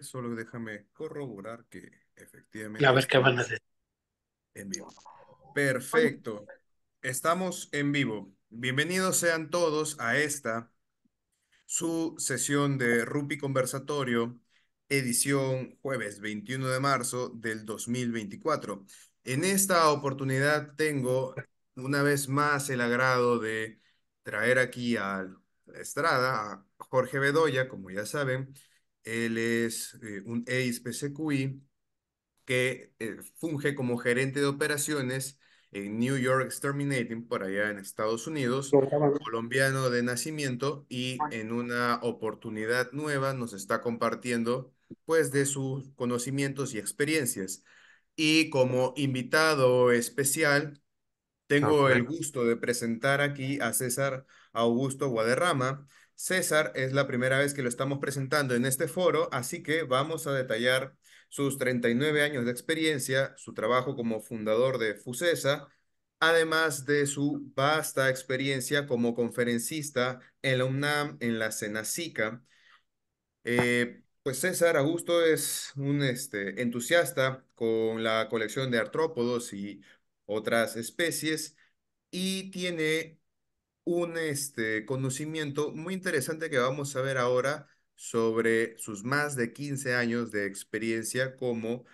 solo déjame corroborar que efectivamente. a ver qué van a hacer. En vivo. Perfecto. Estamos en vivo. Bienvenidos sean todos a esta, su sesión de Rupi Conversatorio, edición jueves 21 de marzo del 2024. En esta oportunidad tengo una vez más el agrado de traer aquí a la estrada a Jorge Bedoya, como ya saben, él es eh, un ex que eh, funge como gerente de operaciones en New York Exterminating, por allá en Estados Unidos, colombiano de nacimiento, y ah. en una oportunidad nueva nos está compartiendo pues de sus conocimientos y experiencias. Y como invitado especial, tengo el gusto de presentar aquí a César Augusto Guaderrama, César es la primera vez que lo estamos presentando en este foro, así que vamos a detallar sus 39 años de experiencia, su trabajo como fundador de FUCESA, además de su vasta experiencia como conferencista en la UNAM, en la CENACICA. Eh, pues César Augusto es un este, entusiasta con la colección de artrópodos y otras especies y tiene un este, conocimiento muy interesante que vamos a ver ahora sobre sus más de 15 años de experiencia como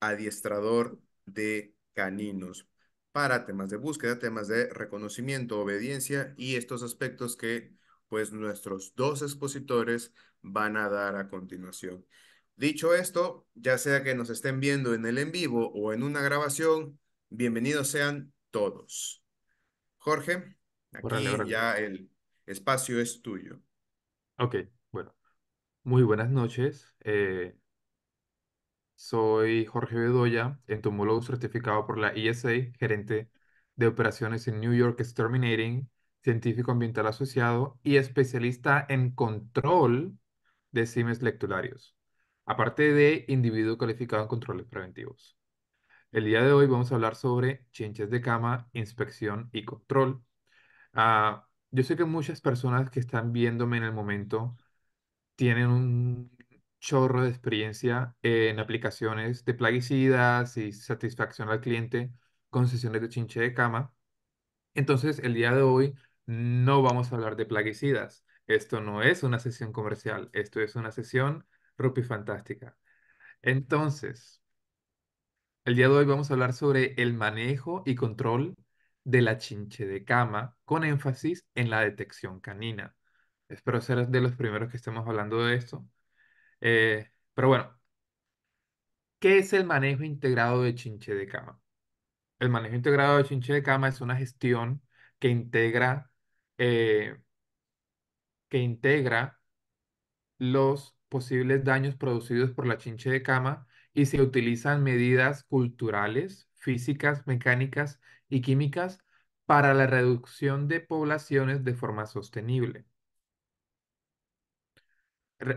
adiestrador de caninos para temas de búsqueda, temas de reconocimiento, obediencia y estos aspectos que pues nuestros dos expositores van a dar a continuación. Dicho esto, ya sea que nos estén viendo en el en vivo o en una grabación, bienvenidos sean todos. Jorge, Aquí ya el espacio es tuyo. Ok, bueno. Muy buenas noches. Eh, soy Jorge Bedoya, entomólogo certificado por la ESA, gerente de operaciones en New York Exterminating, científico ambiental asociado y especialista en control de cimes lectularios, aparte de individuo calificado en controles preventivos. El día de hoy vamos a hablar sobre chinches de cama, inspección y control. Ah, yo sé que muchas personas que están viéndome en el momento tienen un chorro de experiencia en aplicaciones de plaguicidas y satisfacción al cliente con sesiones de chinche de cama. Entonces, el día de hoy no vamos a hablar de plaguicidas. Esto no es una sesión comercial, esto es una sesión rupi fantástica. Entonces, el día de hoy vamos a hablar sobre el manejo y control de la chinche de cama, con énfasis en la detección canina. Espero ser de los primeros que estemos hablando de esto. Eh, pero bueno, ¿qué es el manejo integrado de chinche de cama? El manejo integrado de chinche de cama es una gestión que integra, eh, que integra los posibles daños producidos por la chinche de cama y se utilizan medidas culturales, físicas, mecánicas y químicas para la reducción de poblaciones de forma sostenible.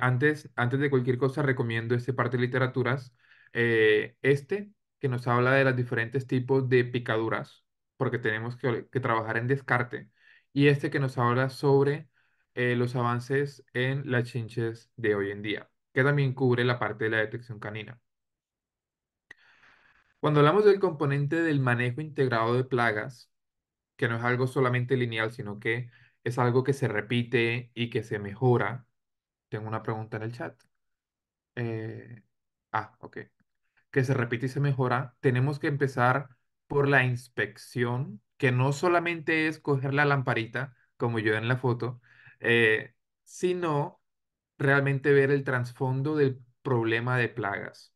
Antes, antes de cualquier cosa, recomiendo este parte de literaturas, eh, este que nos habla de los diferentes tipos de picaduras, porque tenemos que, trabajar en descarte, y este que nos habla sobre eh, los avances en las chinches de hoy en día, que también cubre la parte de la detección canina. Cuando hablamos del componente del manejo integrado de plagas, que no es algo solamente lineal, sino que es algo que se repite y que se mejora, tengo una pregunta en el chat. Eh, ah, ok. Que se repite y se mejora, tenemos que empezar por la inspección, que no solamente es coger la lamparita, como yo en la foto, eh, sino realmente ver el trasfondo del problema de plagas.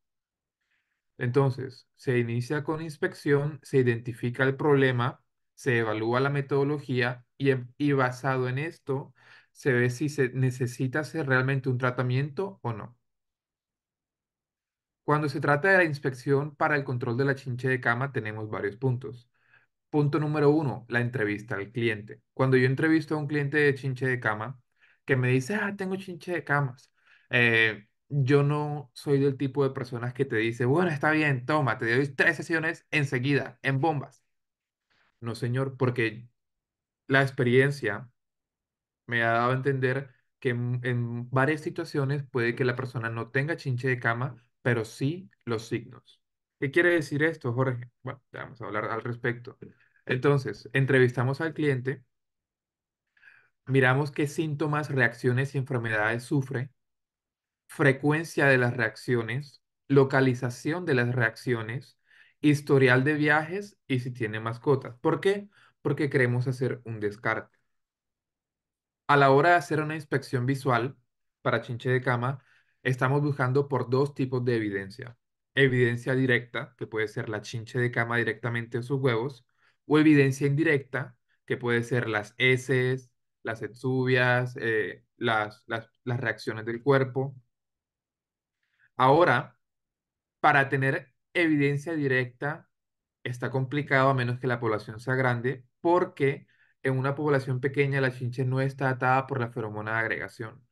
Entonces, se inicia con inspección, se identifica el problema, se evalúa la metodología y, basado en esto se ve si se necesita hacer realmente un tratamiento o no. Cuando se trata de la inspección para el control de la chinche de cama tenemos varios puntos. Punto número uno, la entrevista al cliente. Cuando yo entrevisto a un cliente de chinche de cama que me dice, ah, tengo chinche de camas, eh, yo no soy del tipo de personas que te dice, bueno, está bien, toma, te doy tres sesiones enseguida, en bombas. No, señor, porque la experiencia me ha dado a entender que en, varias situaciones puede que la persona no tenga chinche de cama, pero sí los signos. ¿Qué quiere decir esto, Jorge? Bueno, vamos a hablar al respecto. Entonces, entrevistamos al cliente, miramos qué síntomas, reacciones y enfermedades sufre frecuencia de las reacciones, localización de las reacciones, historial de viajes y si tiene mascotas. ¿Por qué? Porque queremos hacer un descarte. A la hora de hacer una inspección visual para chinche de cama, estamos buscando por dos tipos de evidencia. Evidencia directa, que puede ser la chinche de cama directamente en sus huevos, o evidencia indirecta, que puede ser las heces, las exuvias, eh, las, las reacciones del cuerpo. Ahora, para tener evidencia directa está complicado a menos que la población sea grande, porque en una población pequeña la chinche no está atada por la feromona de agregación.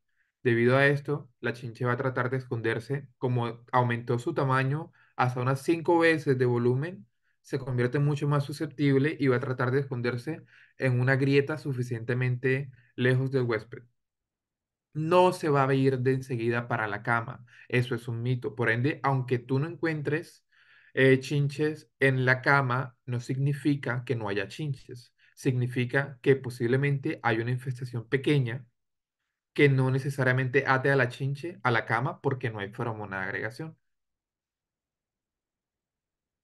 Debido a esto, la chinche va a tratar de esconderse. Como aumentó su tamaño hasta unas cinco veces de volumen, se convierte mucho más susceptible y va a tratar de esconderse en una grieta suficientemente lejos del huésped no se va a ir de enseguida para la cama. Eso es un mito. Por ende, aunque tú no encuentres eh, chinches en la cama, no significa que no haya chinches. Significa que posiblemente hay una infestación pequeña que no necesariamente ate a la chinche, a la cama, porque no hay feromona de agregación.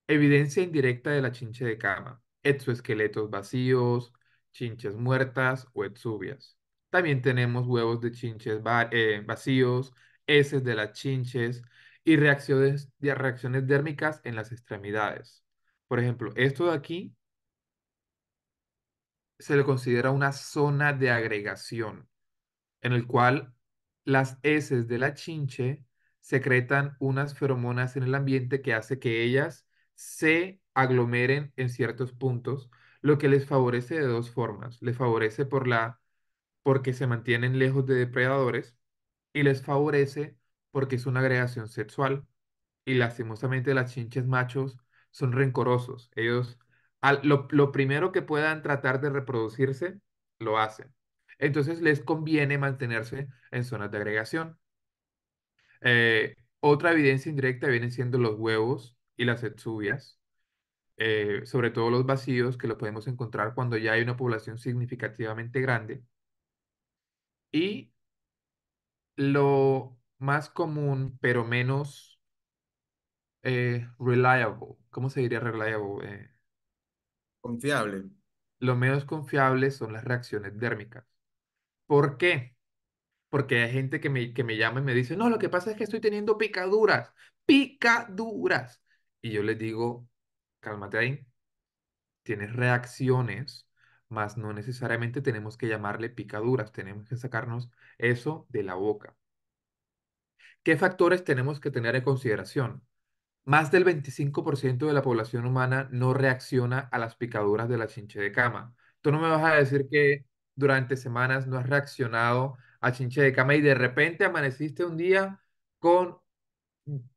Evidencia indirecta de la chinche de cama. Exoesqueletos vacíos, chinches muertas o exubias. También tenemos huevos de chinches eh, vacíos, heces de las chinches y reacciones, reacciones dérmicas en las extremidades. Por ejemplo, esto de aquí se le considera una zona de agregación, en el cual las heces de la chinche secretan unas feromonas en el ambiente que hace que ellas se aglomeren en ciertos puntos, lo que les favorece de dos formas. Les favorece por la porque se mantienen lejos de depredadores y les favorece porque es una agregación sexual y lastimosamente las chinches machos son rencorosos. Ellos al, lo, primero que puedan tratar de reproducirse, lo hacen. Entonces les conviene mantenerse en zonas de agregación. Eh, otra evidencia indirecta vienen siendo los huevos y las exubias, eh, sobre todo los vacíos que los podemos encontrar cuando ya hay una población significativamente grande y lo más común, pero menos eh, reliable, ¿cómo se diría reliable? Eh, confiable. lo menos confiable son las reacciones dérmicas. ¿Por qué? Porque hay gente que me, que me llama y me dice, no, lo que pasa es que estoy teniendo picaduras, picaduras. Y yo les digo, cálmate ahí, tienes reacciones más no necesariamente tenemos que llamarle picaduras, tenemos que sacarnos eso de la boca. ¿Qué factores tenemos que tener en consideración? Más del 25% de la población humana no reacciona a las picaduras de la chinche de cama. Tú no me vas a decir que durante semanas no has reaccionado a chinche de cama y de repente amaneciste un día con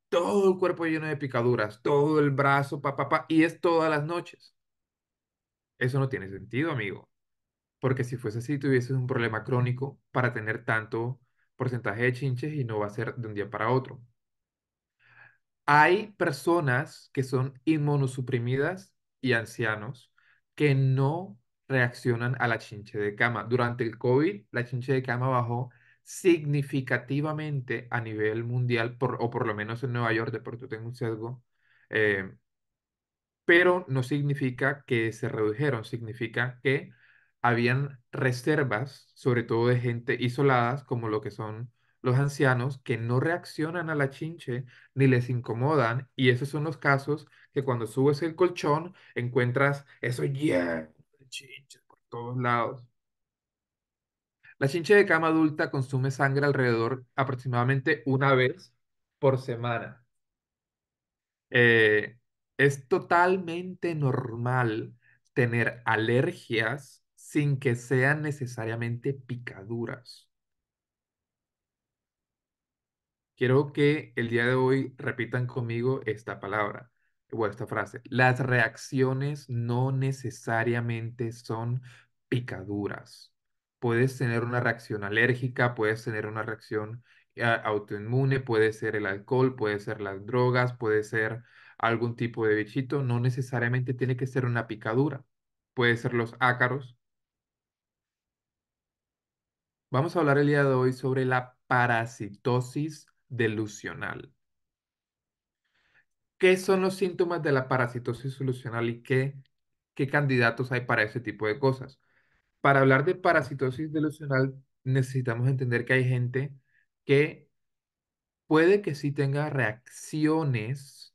todo el cuerpo lleno de picaduras, todo el brazo, papá, y es todas las noches. Eso no tiene sentido, amigo. Porque si fuese así, tuvieses un problema crónico para tener tanto porcentaje de chinches y no va a ser de un día para otro. Hay personas que son inmunosuprimidas y ancianos que no reaccionan a la chinche de cama. Durante el COVID, la chinche de cama bajó significativamente a nivel mundial, o por lo menos en Nueva York, de tu tengo un sesgo, eh, pero no significa que se redujeron, significa que habían reservas, sobre todo de gente isoladas, como lo que son los ancianos, que no reaccionan a la chinche ni les incomodan, y esos son los casos que cuando subes el colchón encuentras eso ¡yeah! por todos lados. La chinche de cama adulta consume sangre alrededor aproximadamente una vez por semana. Eh, es totalmente normal tener alergias sin que sean necesariamente picaduras. Quiero que el día de hoy repitan conmigo esta palabra o esta frase. Las reacciones no necesariamente son picaduras. Puedes tener una reacción alérgica, puedes tener una reacción eh, autoinmune, puede ser el alcohol, puede ser las drogas, puede ser algún tipo de bichito, no necesariamente tiene que ser una picadura, puede ser los ácaros. Vamos a hablar el día de hoy sobre la parasitosis delusional. ¿Qué son los síntomas de la parasitosis delusional? y qué, qué candidatos hay para ese tipo de cosas? Para hablar de parasitosis delusional necesitamos entender que hay gente que puede que sí tenga reacciones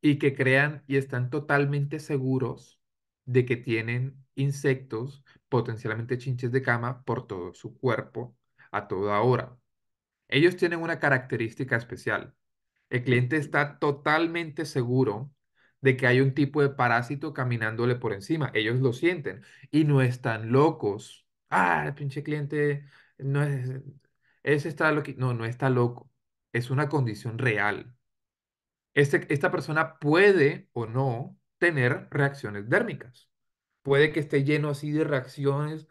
y que crean y están totalmente seguros de que tienen insectos, potencialmente chinches de cama, por todo su cuerpo a toda hora. Ellos tienen una característica especial. El cliente está totalmente seguro de que hay un tipo de parásito caminándole por encima. Ellos lo sienten y no están locos. Ah, el pinche cliente no es, está No, no está loco. Es una condición real. Este, esta persona puede o no tener reacciones dérmicas. Puede que esté lleno así de reacciones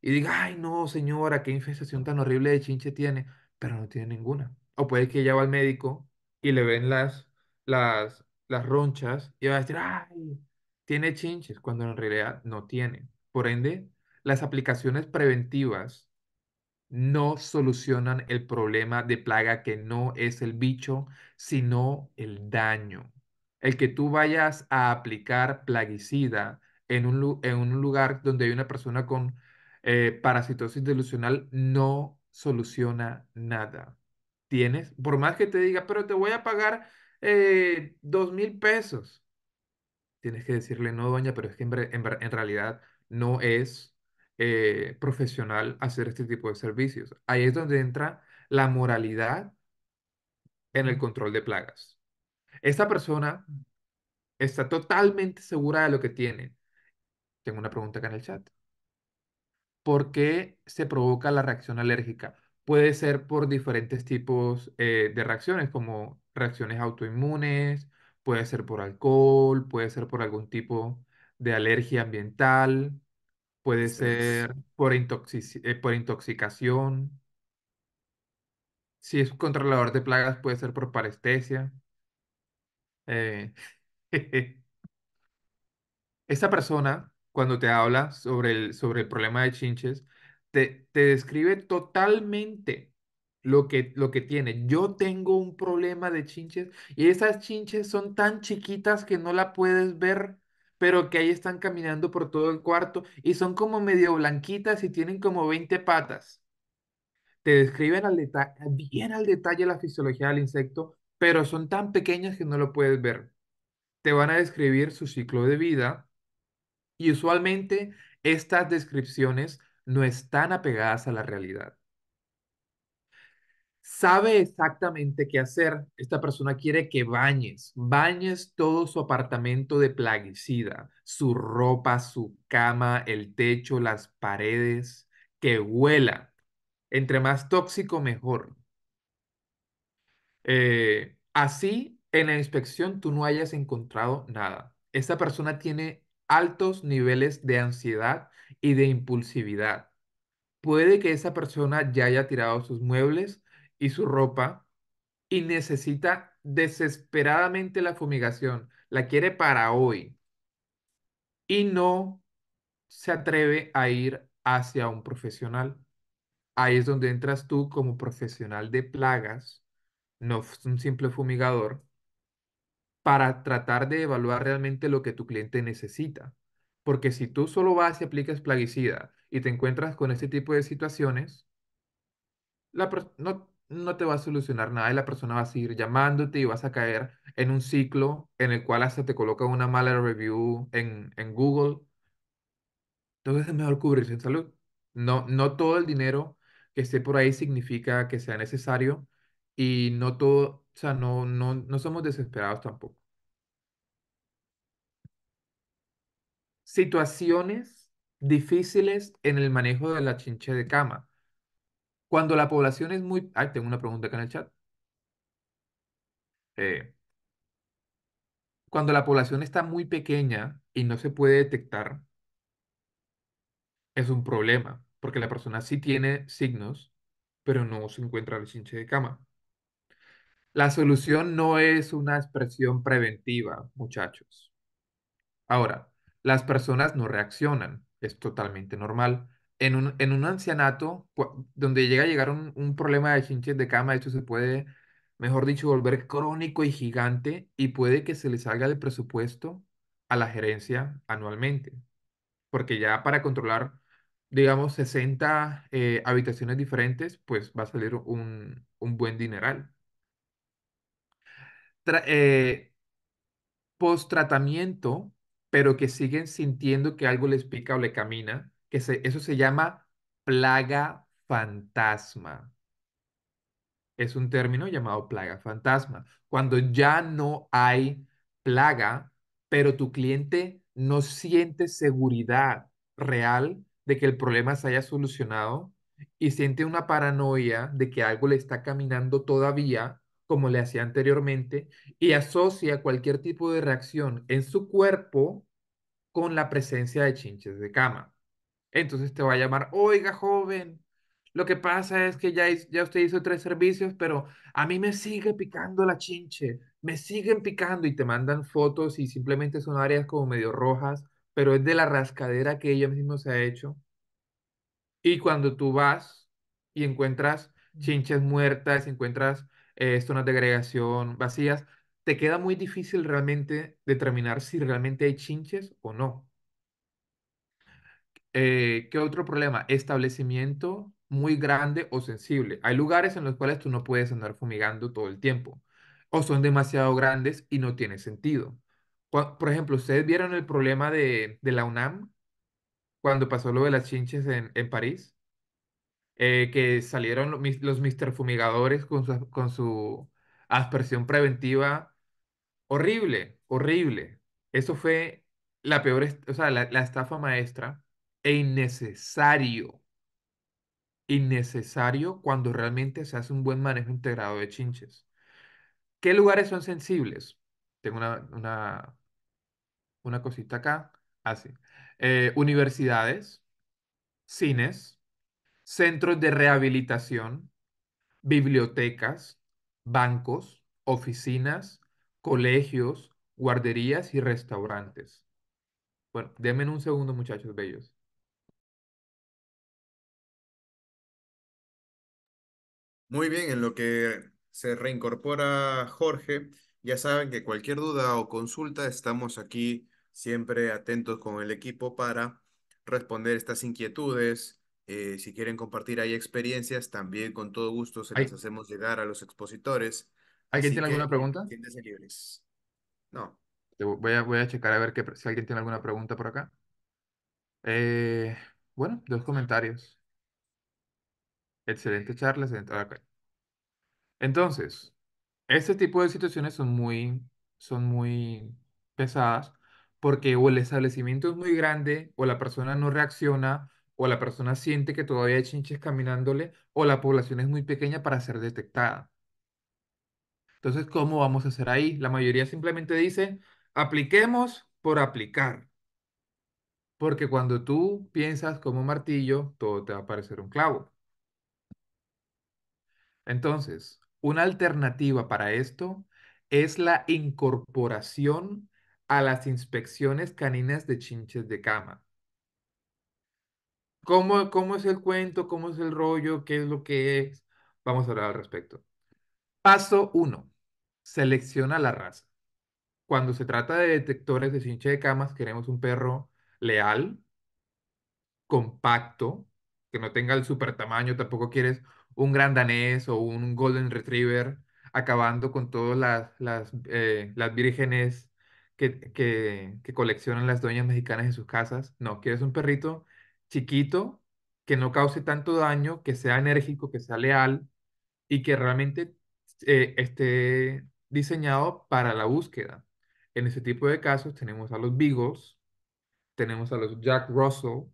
y diga, ay no, señora, qué infestación tan horrible de chinche tiene, pero no tiene ninguna. O puede que ella va al médico y le ven las, las, las ronchas y va a decir, ay, tiene chinches, cuando en realidad no tiene. Por ende, las aplicaciones preventivas no solucionan el problema de plaga que no es el bicho, sino el daño. El que tú vayas a aplicar plaguicida en un, lugar donde hay una persona con eh, parasitosis delusional no soluciona nada. Tienes, por más que te diga, pero te voy a pagar eh, dos mil pesos. Tienes que decirle, no, doña, pero es que en realidad no es eh, profesional hacer este tipo de servicios. Ahí es donde entra la moralidad en el control de plagas. Esta persona está totalmente segura de lo que tiene. Tengo una pregunta acá en el chat. ¿Por qué se provoca la reacción alérgica? Puede ser por diferentes tipos eh, de reacciones, como reacciones autoinmunes, puede ser por alcohol, puede ser por algún tipo de alergia ambiental, Puede ser eh, por, intoxicación. Si es un controlador de plagas, puede ser por parestesia. Eh, esa Esta persona, cuando te habla sobre el, sobre el problema de chinches, te, te describe totalmente lo que, lo que tiene. Yo tengo un problema de chinches y esas chinches son tan chiquitas que no la puedes ver pero que ahí están caminando por todo el cuarto y son como medio blanquitas y tienen como 20 patas. Te describen al bien al detalle la fisiología del insecto, pero son tan pequeñas que no lo puedes ver. Te van a describir su ciclo de vida y usualmente estas descripciones no están apegadas a la realidad sabe exactamente qué hacer. Esta persona quiere que bañes, bañes todo su apartamento de plaguicida, su ropa, su cama, el techo, las paredes, que huela. Entre más tóxico, mejor. Eh, así, en la inspección tú no hayas encontrado nada. Esta persona tiene altos niveles de ansiedad y de impulsividad. Puede que esa persona ya haya tirado sus muebles y su ropa y necesita desesperadamente la fumigación, la quiere para hoy y no se atreve a ir hacia un profesional. Ahí es donde entras tú como profesional de plagas, no un simple fumigador, para tratar de evaluar realmente lo que tu cliente necesita. Porque si tú solo vas y aplicas plaguicida y te encuentras con este tipo de situaciones, la no, no te va a solucionar nada y la persona va a seguir llamándote y vas a caer en un ciclo en el cual hasta te colocan una mala review en, en Google. Entonces es mejor cubrirse en salud. No, no todo el dinero que esté por ahí significa que sea necesario y no todo, o no, no somos desesperados tampoco. Situaciones difíciles en el manejo de la chinche de cama. Cuando la población es muy... Ay, tengo una pregunta acá en el chat. Eh, cuando la población está muy pequeña y no se puede detectar, es un problema, porque la persona sí tiene signos, pero no se encuentra el chinche de cama. La solución no es una expresión preventiva, muchachos. Ahora, las personas no reaccionan, es totalmente normal en un, ancianato, donde llega a llegar un, problema de chinches de cama, esto se puede, mejor dicho, volver crónico y gigante y puede que se le salga del presupuesto a la gerencia anualmente. Porque ya para controlar, digamos, 60 eh, habitaciones diferentes, pues va a salir un, buen dineral. Eh, post tratamiento, pero que siguen sintiendo que algo les pica o le camina, que eso se llama plaga fantasma. Es un término llamado plaga fantasma. Cuando ya no hay plaga, pero tu cliente no siente seguridad real de que el problema se haya solucionado y siente una paranoia de que algo le está caminando todavía, como le hacía anteriormente, y asocia cualquier tipo de reacción en su cuerpo con la presencia de chinches de cama. Entonces te va a llamar, oiga, joven, lo que pasa es que ya, ya usted hizo tres servicios, pero a mí me sigue picando la chinche, me siguen picando y te mandan fotos y simplemente son áreas como medio rojas, pero es de la rascadera que ella misma se ha hecho. Y cuando tú vas y encuentras chinches muertas, encuentras eh, zonas de agregación vacías, te queda muy difícil realmente determinar si realmente hay chinches o no. Eh, ¿qué otro problema? Establecimiento muy grande o sensible. Hay lugares en los cuales tú no puedes andar fumigando todo el tiempo o son demasiado grandes y no tiene sentido. Por ejemplo, ¿ustedes vieron el problema de, la UNAM cuando pasó lo de las chinches en, París? Eh, que salieron los, mister fumigadores con su, aspersión preventiva. Horrible, horrible. Eso fue la peor, o sea, la estafa maestra e innecesario. Innecesario cuando realmente se hace un buen manejo integrado de chinches. ¿Qué lugares son sensibles? Tengo una, una, cosita acá. Así. Ah, eh, universidades, cines, centros de rehabilitación, bibliotecas, bancos, oficinas, colegios, guarderías y restaurantes. Bueno, denme un segundo, muchachos bellos. Muy bien, en lo que se reincorpora Jorge, ya saben que cualquier duda o consulta estamos aquí siempre atentos con el equipo para responder estas inquietudes. Eh, si quieren compartir ahí experiencias, también con todo gusto se las hacemos llegar a los expositores. ¿Alguien tiene alguna pregunta? libres. No. Voy a, voy a checar a ver que, si alguien tiene alguna pregunta por acá. Eh, bueno, dos comentarios. Excelente charla, excelente. acá. Entonces, este tipo de situaciones son muy, son muy pesadas porque o el establecimiento es muy grande o la persona no reacciona o la persona siente que todavía hay chinches caminándole o la población es muy pequeña para ser detectada. Entonces, ¿cómo vamos a hacer ahí? La mayoría simplemente dice, apliquemos por aplicar. Porque cuando tú piensas como un martillo, todo te va a parecer un clavo. Entonces, una alternativa para esto es la incorporación a las inspecciones caninas de chinches de cama. ¿Cómo, es el cuento? ¿Cómo es el rollo? ¿Qué es lo que es? Vamos a hablar al respecto. Paso 1. Selecciona la raza. Cuando se trata de detectores de chinche de camas, queremos un perro leal, compacto, que no tenga el super tamaño, tampoco quieres un gran danés o un golden retriever, acabando con todas las, las, eh, las vírgenes que, coleccionan las doñas mexicanas en sus casas. No, quieres un perrito chiquito que no cause tanto daño, que sea enérgico, que sea leal y que realmente eh, esté diseñado para la búsqueda. En ese tipo de casos tenemos a los beagles, tenemos a los Jack Russell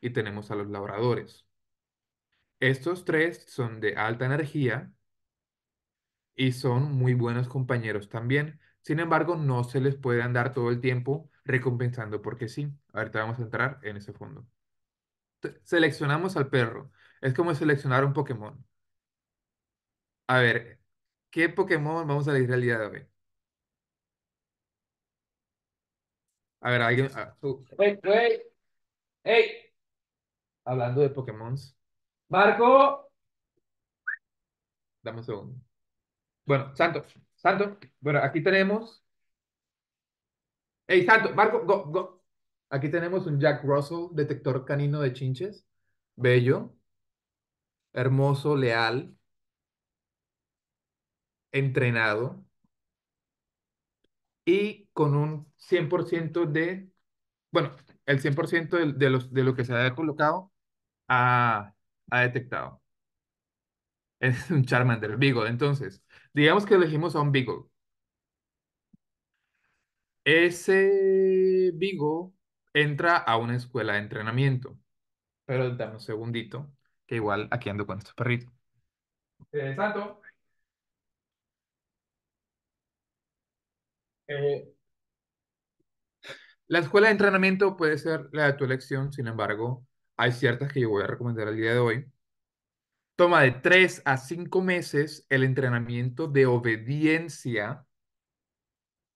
y tenemos a los labradores. Estos tres son de alta energía y son muy buenos compañeros también. Sin embargo, no se les puede andar todo el tiempo recompensando porque sí. Ahorita vamos a entrar en ese fondo. Seleccionamos al perro. Es como seleccionar un Pokémon. A ver, ¿qué Pokémon vamos a elegir el día de hoy? A ver, alguien... Ah, hey. Hablando de Pokémons. Marco. Dame un segundo. Bueno, Santo, Santo. Bueno, aquí tenemos. Hey, Santo, Marco, go, go. Aquí tenemos un Jack Russell, detector canino de chinches. Bello, hermoso, leal, entrenado y con un 100% de, bueno, el 100% de, los, de lo que se haya colocado a ha detectado. Es un Charmander, Beagle. Entonces, digamos que elegimos a un Beagle. Ese vigo entra a una escuela de entrenamiento. Pero dame un segundito, que igual aquí ando con estos perritos. Santo. Eh, la escuela de entrenamiento puede ser la de tu elección, sin embargo, hay ciertas que yo voy a recomendar el día de hoy. Toma de tres a cinco meses el entrenamiento de obediencia,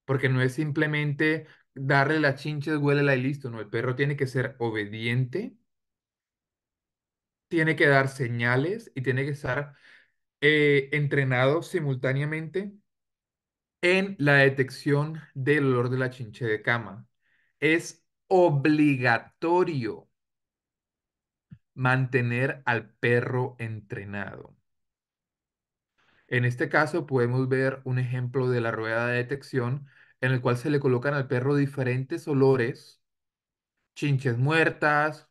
porque no es simplemente darle la chincha, la y listo, no, el perro tiene que ser obediente, tiene que dar señales y tiene que estar eh, entrenado simultáneamente en la detección del olor de la chinche de cama. Es obligatorio mantener al perro entrenado. En este caso podemos ver un ejemplo de la rueda de detección en el cual se le colocan al perro diferentes olores, chinches muertas,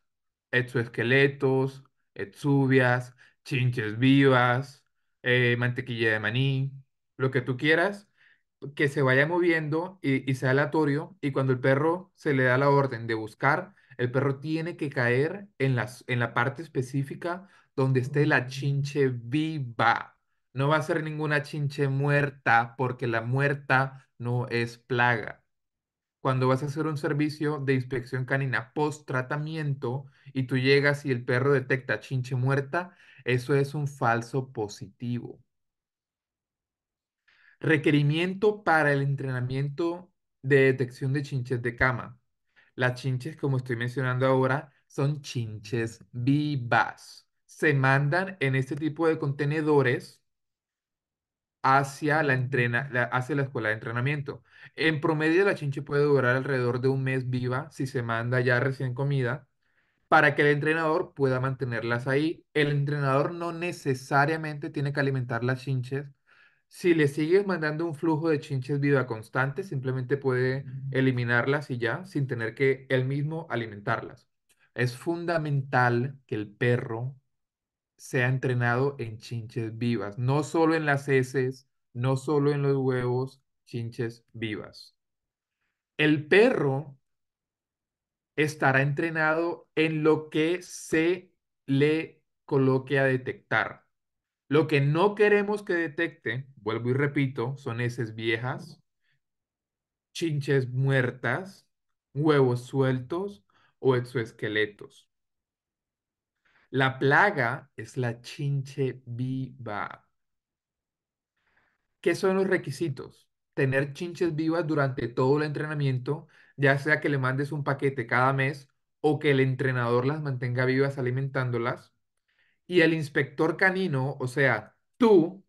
exoesqueletos, exubias, chinches vivas, eh, mantequilla de maní, lo que tú quieras, que se vaya moviendo y, y sea aleatorio y cuando el perro se le da la orden de buscar, el perro tiene que caer en, en la parte específica donde esté la mm. chinche viva. No va a ser ninguna chinche muerta porque la muerta no es plaga. Cuando vas a hacer un servicio de inspección canina post tratamiento y tú llegas y el perro detecta chinche muerta, eso es un falso positivo. Requerimiento para el entrenamiento de detección de chinches de cama. Las chinches, como estoy mencionando ahora, son chinches vivas. Se mandan en este tipo de contenedores hacia la, entrena, hacia la escuela de entrenamiento. En promedio, la chinche puede durar alrededor de un mes viva si se manda ya recién comida para que el entrenador pueda mantenerlas ahí. El entrenador no necesariamente tiene que alimentar las chinches si le sigues mandando un flujo de chinches viva constante, simplemente puede eliminarlas y ya, sin tener que él mismo alimentarlas. Es fundamental que el perro sea entrenado en chinches vivas, no solo en las heces, no solo en los huevos, chinches vivas. El perro estará entrenado en lo que se le coloque a detectar. Lo que no queremos que detecte, vuelvo y repito, son heces viejas, chinches muertas, huevos sueltos o exoesqueletos. La plaga es la chinche viva. ¿Qué son los requisitos? Tener chinches vivas durante todo el entrenamiento, ya sea que le mandes un paquete cada mes o que el entrenador las mantenga vivas alimentándolas y el inspector canino, o sea, tú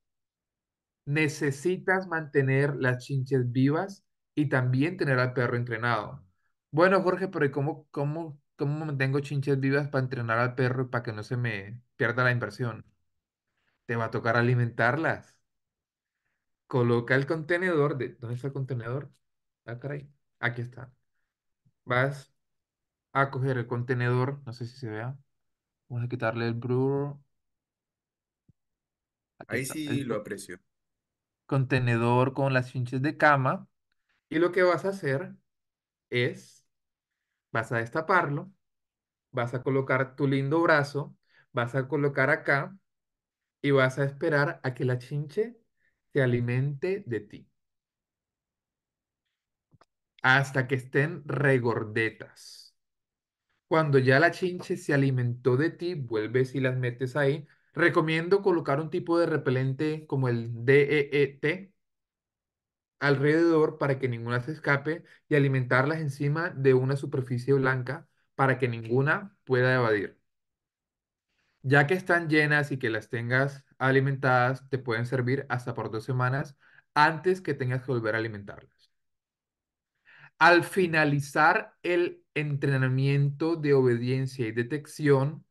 necesitas mantener las chinches vivas y también tener al perro entrenado. Bueno, Jorge, pero cómo, cómo, cómo mantengo chinches vivas para entrenar al perro y para que no se me pierda la inversión? Te va a tocar alimentarlas. Coloca el contenedor ¿Dónde está el contenedor? Ah, Aquí está. Vas a coger el contenedor, no sé si se vea. Vamos a quitarle el brewer. Ahí sí lo aprecio. contenedor con las chinches de cama. Y lo que vas a hacer es, vas a destaparlo, vas a colocar tu lindo brazo, vas a colocar acá y vas a esperar a que la chinche se alimente de ti. Hasta que estén regordetas. Cuando ya la chinche se alimentó de ti, vuelves y las metes ahí. Recomiendo colocar un tipo de repelente como el DEET alrededor para que ninguna se escape y alimentarlas encima de una superficie blanca para que ninguna pueda evadir. Ya que están llenas y que las tengas alimentadas, te pueden servir hasta por dos semanas antes que tengas que volver a alimentarlas. Al finalizar el entrenamiento de obediencia y detección,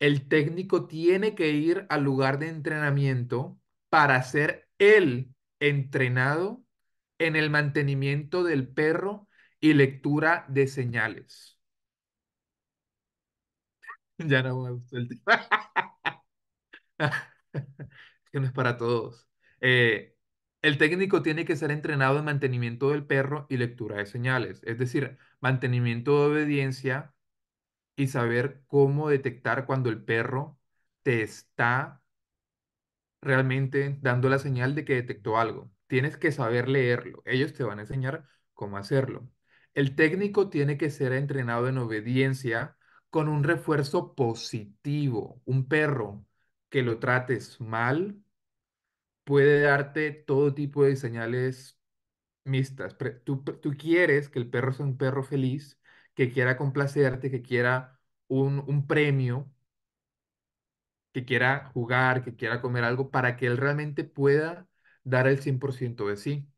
el técnico tiene que ir al lugar de entrenamiento para ser él entrenado en el mantenimiento del perro y lectura de señales. Ya no me gustó el tema. que no es para todos. Eh, el técnico tiene que ser entrenado en mantenimiento del perro y lectura de señales. Es decir, mantenimiento de obediencia y saber cómo detectar cuando el perro te está realmente dando la señal de que detectó algo. Tienes que saber leerlo. Ellos te van a enseñar cómo hacerlo. El técnico tiene que ser entrenado en obediencia con un refuerzo positivo. Un perro que lo trates mal puede darte todo tipo de señales Tú, tú quieres que el perro sea un perro feliz, que quiera complacerte, que quiera un, premio, que quiera jugar, que quiera comer algo, para que él realmente pueda dar el 100% de sí.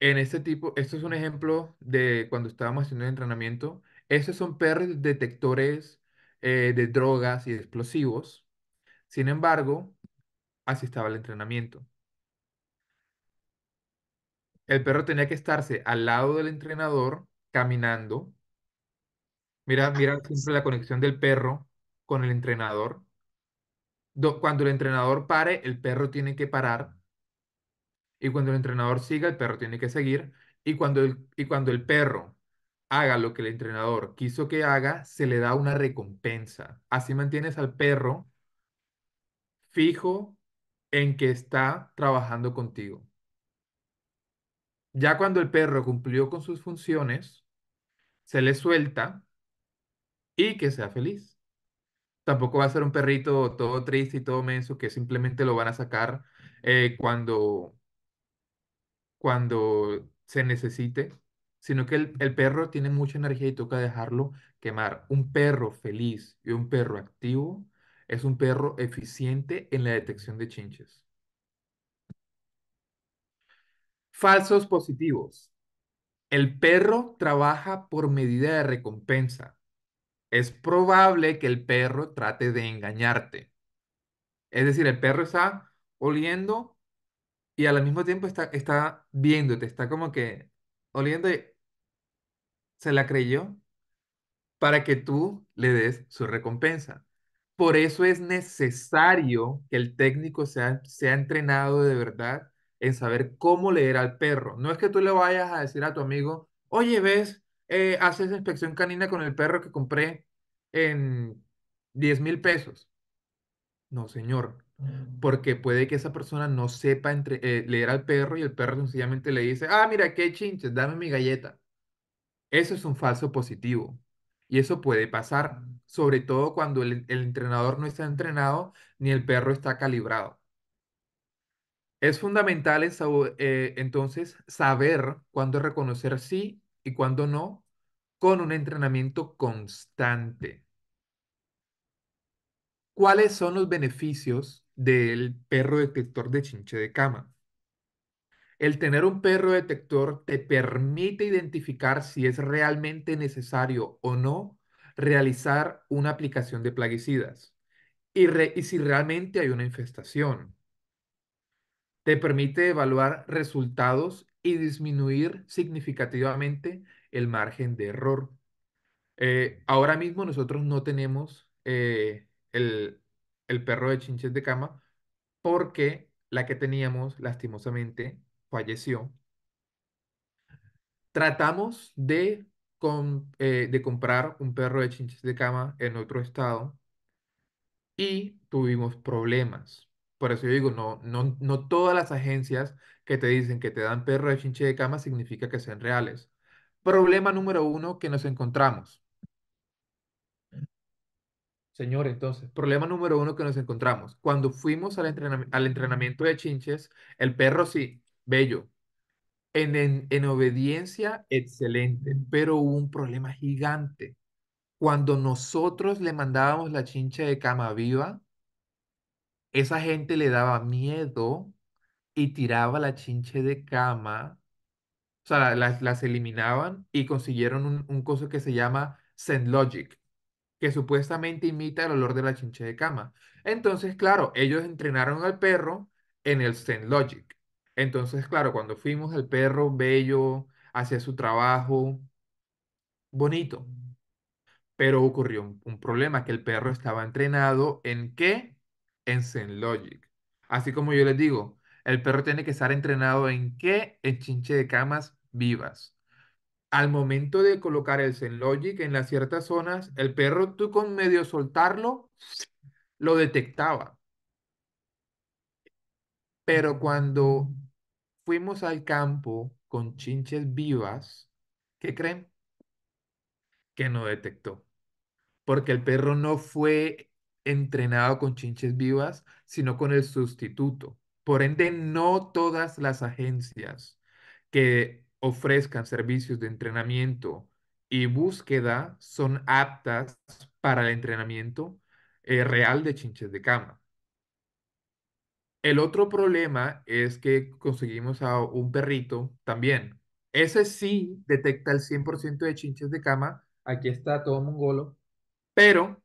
En este tipo, esto es un ejemplo de cuando estábamos haciendo el entrenamiento. Estos son perros detectores eh, de drogas y explosivos. Sin embargo, así estaba el entrenamiento el perro tenía que estarse al lado del entrenador caminando. Mira, ah, mira siempre la conexión del perro con el entrenador. cuando el entrenador pare, el perro tiene que parar. Y cuando el entrenador siga, el perro tiene que seguir. Y cuando y cuando el perro haga lo que el entrenador quiso que haga, se le da una recompensa. Así mantienes al perro fijo en que está trabajando contigo. Ya cuando el perro cumplió con sus funciones, se le suelta y que sea feliz. Tampoco va a ser un perrito todo triste y todo menso que simplemente lo van a sacar eh, cuando, cuando se necesite, sino que el perro tiene mucha energía y toca dejarlo quemar. Un perro feliz y un perro activo es un perro eficiente en la detección de chinches. Falsos positivos. El perro trabaja por medida de recompensa. Es probable que el perro trate de engañarte. Es decir, el perro está oliendo y al mismo tiempo está, está viéndote, está como que oliendo y se la creyó para que tú le des su recompensa. Por eso es necesario que el técnico sea, sea entrenado de verdad en saber cómo leer al perro. No es que tú le vayas a decir a tu amigo, oye, ves, eh, haces inspección canina con el perro que compré en 10 mil pesos. No, señor, mm. porque puede que esa persona no sepa entre, eh, leer al perro y el perro sencillamente le dice, ah, mira, qué chinches, dame mi galleta. Eso es un falso positivo. Y eso puede pasar, mm. sobre todo cuando el entrenador no está entrenado ni el perro está calibrado. Es fundamental eh, entonces saber cuándo reconocer sí y cuándo no con un entrenamiento constante. ¿Cuáles son los beneficios del perro detector de chinche de cama? El tener un perro detector te permite identificar si es realmente necesario o no realizar una aplicación de plaguicidas y si realmente hay una infestación te permite evaluar resultados y disminuir significativamente el margen de error. Eh, ahora mismo nosotros no tenemos eh, el, perro de chinches de cama porque la que teníamos lastimosamente falleció. Tratamos de eh, comprar un perro de chinches de cama en otro estado y tuvimos problemas por eso digo, no, no, todas las agencias que te dicen que te dan perro de chinche de cama significa que sean reales. Problema número uno que nos encontramos. Señor, entonces, problema número uno que nos encontramos. Cuando fuimos al, al entrenamiento de chinches, el perro sí, bello, en, en, obediencia, excelente, pero hubo un problema gigante. Cuando nosotros le mandábamos la chinche de cama viva, esa gente le daba miedo y tiraba la chinche de cama, o sea, las, eliminaban y consiguieron un, un coso que se llama logic que supuestamente imita el olor de la chinche de cama. Entonces, claro, ellos entrenaron al perro en el logic Entonces, claro, cuando fuimos, el perro bello hacía su trabajo bonito, pero ocurrió un, un problema, que el perro estaba entrenado en qué? en ZenLogic. Así como yo les digo, el perro tiene que estar entrenado en qué? En chinche de camas vivas. Al momento de colocar el ZenLogic en las ciertas zonas, el perro tú con medio soltarlo lo detectaba. Pero cuando fuimos al campo con chinches vivas, ¿qué creen? Que no detectó. Porque el perro no fue entrenado con chinches vivas, sino con el sustituto. Por ende, no todas las agencias que ofrezcan servicios de entrenamiento y búsqueda son aptas para el entrenamiento eh, real de chinches de cama. El otro problema es que conseguimos a un perrito también. Ese sí detecta el 100% de chinches de cama. Aquí está todo mongolo. Pero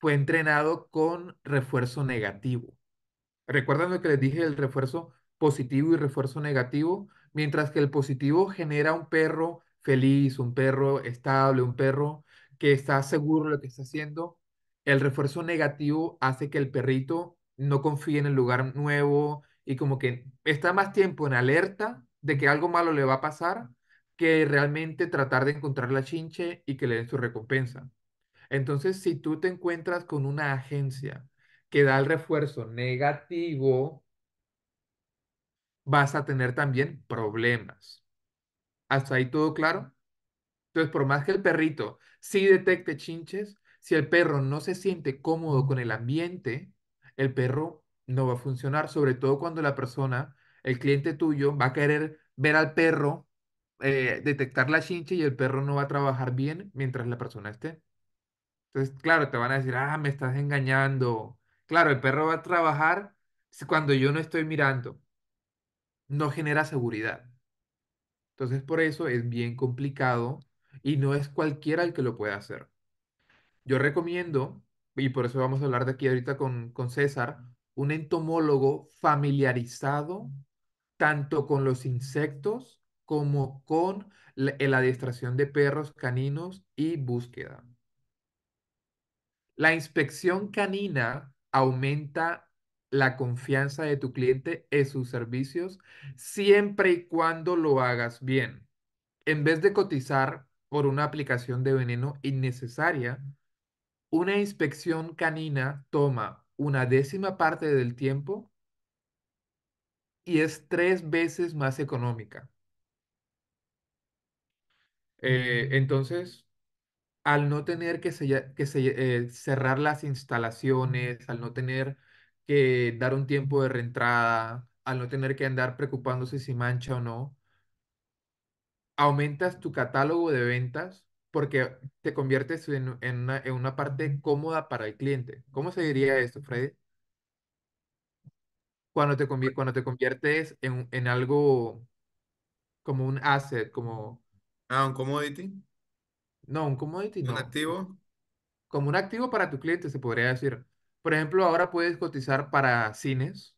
fue entrenado con refuerzo negativo. Recuerdan lo que les dije del refuerzo positivo y refuerzo negativo, mientras que el positivo genera un perro feliz, un perro estable, un perro que está seguro de lo que está haciendo. El refuerzo negativo hace que el perrito no confíe en el lugar nuevo y como que está más tiempo en alerta de que algo malo le va a pasar que realmente tratar de encontrar la chinche y que le den su recompensa. Entonces, si tú te encuentras con una agencia que da el refuerzo negativo, vas a tener también problemas. ¿Hasta ahí todo claro? Entonces, por más que el perrito sí detecte chinches, si el perro no se siente cómodo con el ambiente, el perro no va a funcionar, sobre todo cuando la persona, el cliente tuyo, va a querer ver al perro, eh, detectar la chinche y el perro no va a trabajar bien mientras la persona esté. Entonces, claro, te van a decir, ah, me estás engañando. Claro, el perro va a trabajar cuando yo no estoy mirando. No genera seguridad. Entonces, por eso es bien complicado y no es cualquiera el que lo pueda hacer. Yo recomiendo, y por eso vamos a hablar de aquí ahorita con, César, un entomólogo familiarizado tanto con los insectos como con la, distracción adiestración de perros caninos y búsqueda. La inspección canina aumenta la confianza de tu cliente en sus servicios siempre y cuando lo hagas bien. En vez de cotizar por una aplicación de veneno innecesaria, una inspección canina toma una décima parte del tiempo y es tres veces más económica. Eh, mm. entonces, al no tener que, eh, cerrar las instalaciones, al no tener que dar un tiempo de reentrada, al no tener que andar preocupándose si mancha o no, aumentas tu catálogo de ventas porque te conviertes en, una, parte cómoda para el cliente. ¿Cómo se diría esto, Freddy? Cuando te, cuando te conviertes en, en algo como un asset, como... Ah, un commodity. No, un commodity ¿Un activo? Como un activo para tu cliente, se podría decir. Por ejemplo, ahora puedes cotizar para cines.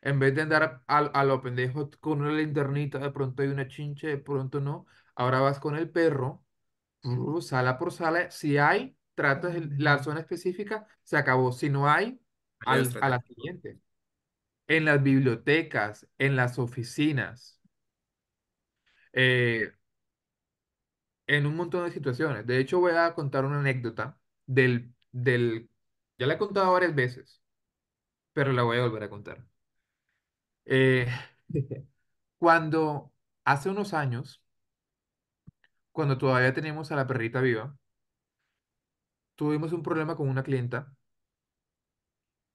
En vez de andar al, a lo pendejo con una linternita, de pronto hay una chinche, de pronto no. Ahora vas con el perro, sala por sala. Si hay, tratas la zona específica, se acabó. Si no hay, a la siguiente. En las bibliotecas, en las oficinas. Eh, en un montón de situaciones. De hecho, voy a contar una anécdota del, del, ya la he contado varias veces, pero la voy a volver a contar. Eh, cuando hace unos años, cuando todavía teníamos a la perrita viva, tuvimos un problema con una clienta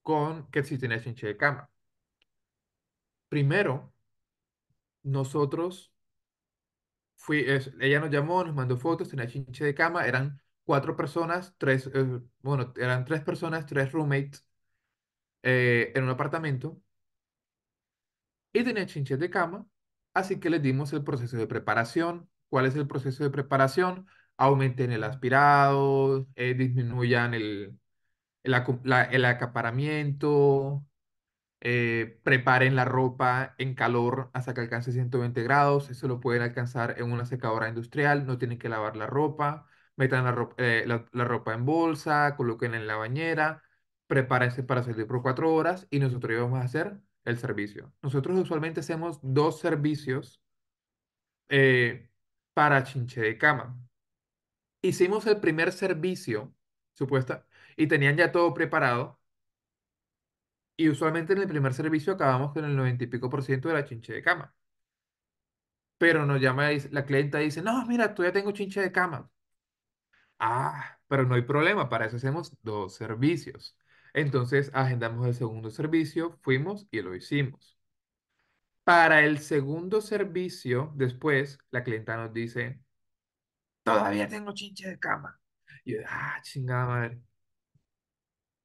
con que si tenía chinche de cama. Primero, nosotros ella nos llamó, nos mandó fotos, tenía chinche de cama, eran cuatro personas, tres, eh, bueno, eran tres personas, tres roommates eh, en un apartamento y tenía chinches de cama, así que les dimos el proceso de preparación. ¿Cuál es el proceso de preparación? Aumenten el aspirado, eh, disminuyan el, el acaparamiento, eh, preparen la ropa en calor hasta que alcance 120 grados, eso lo pueden alcanzar en una secadora industrial, no tienen que lavar la ropa, metan la eh, ropa, en bolsa, coloquen en la bañera, prepárense para salir por cuatro horas y nosotros vamos a hacer el servicio. Nosotros usualmente hacemos dos servicios eh, para chinche de cama. Hicimos el primer servicio, supuesta, y tenían ya todo preparado y usualmente en el primer servicio acabamos con el 90 y pico por ciento de la chinche de cama. Pero nos llama la clienta dice, no, mira, todavía tengo chinche de cama. Ah, pero no hay problema, para eso hacemos dos servicios. Entonces agendamos el segundo servicio, fuimos y lo hicimos. Para el segundo servicio, después, la clienta nos dice, todavía tengo chinche de cama. Y yo, ah, chingada madre.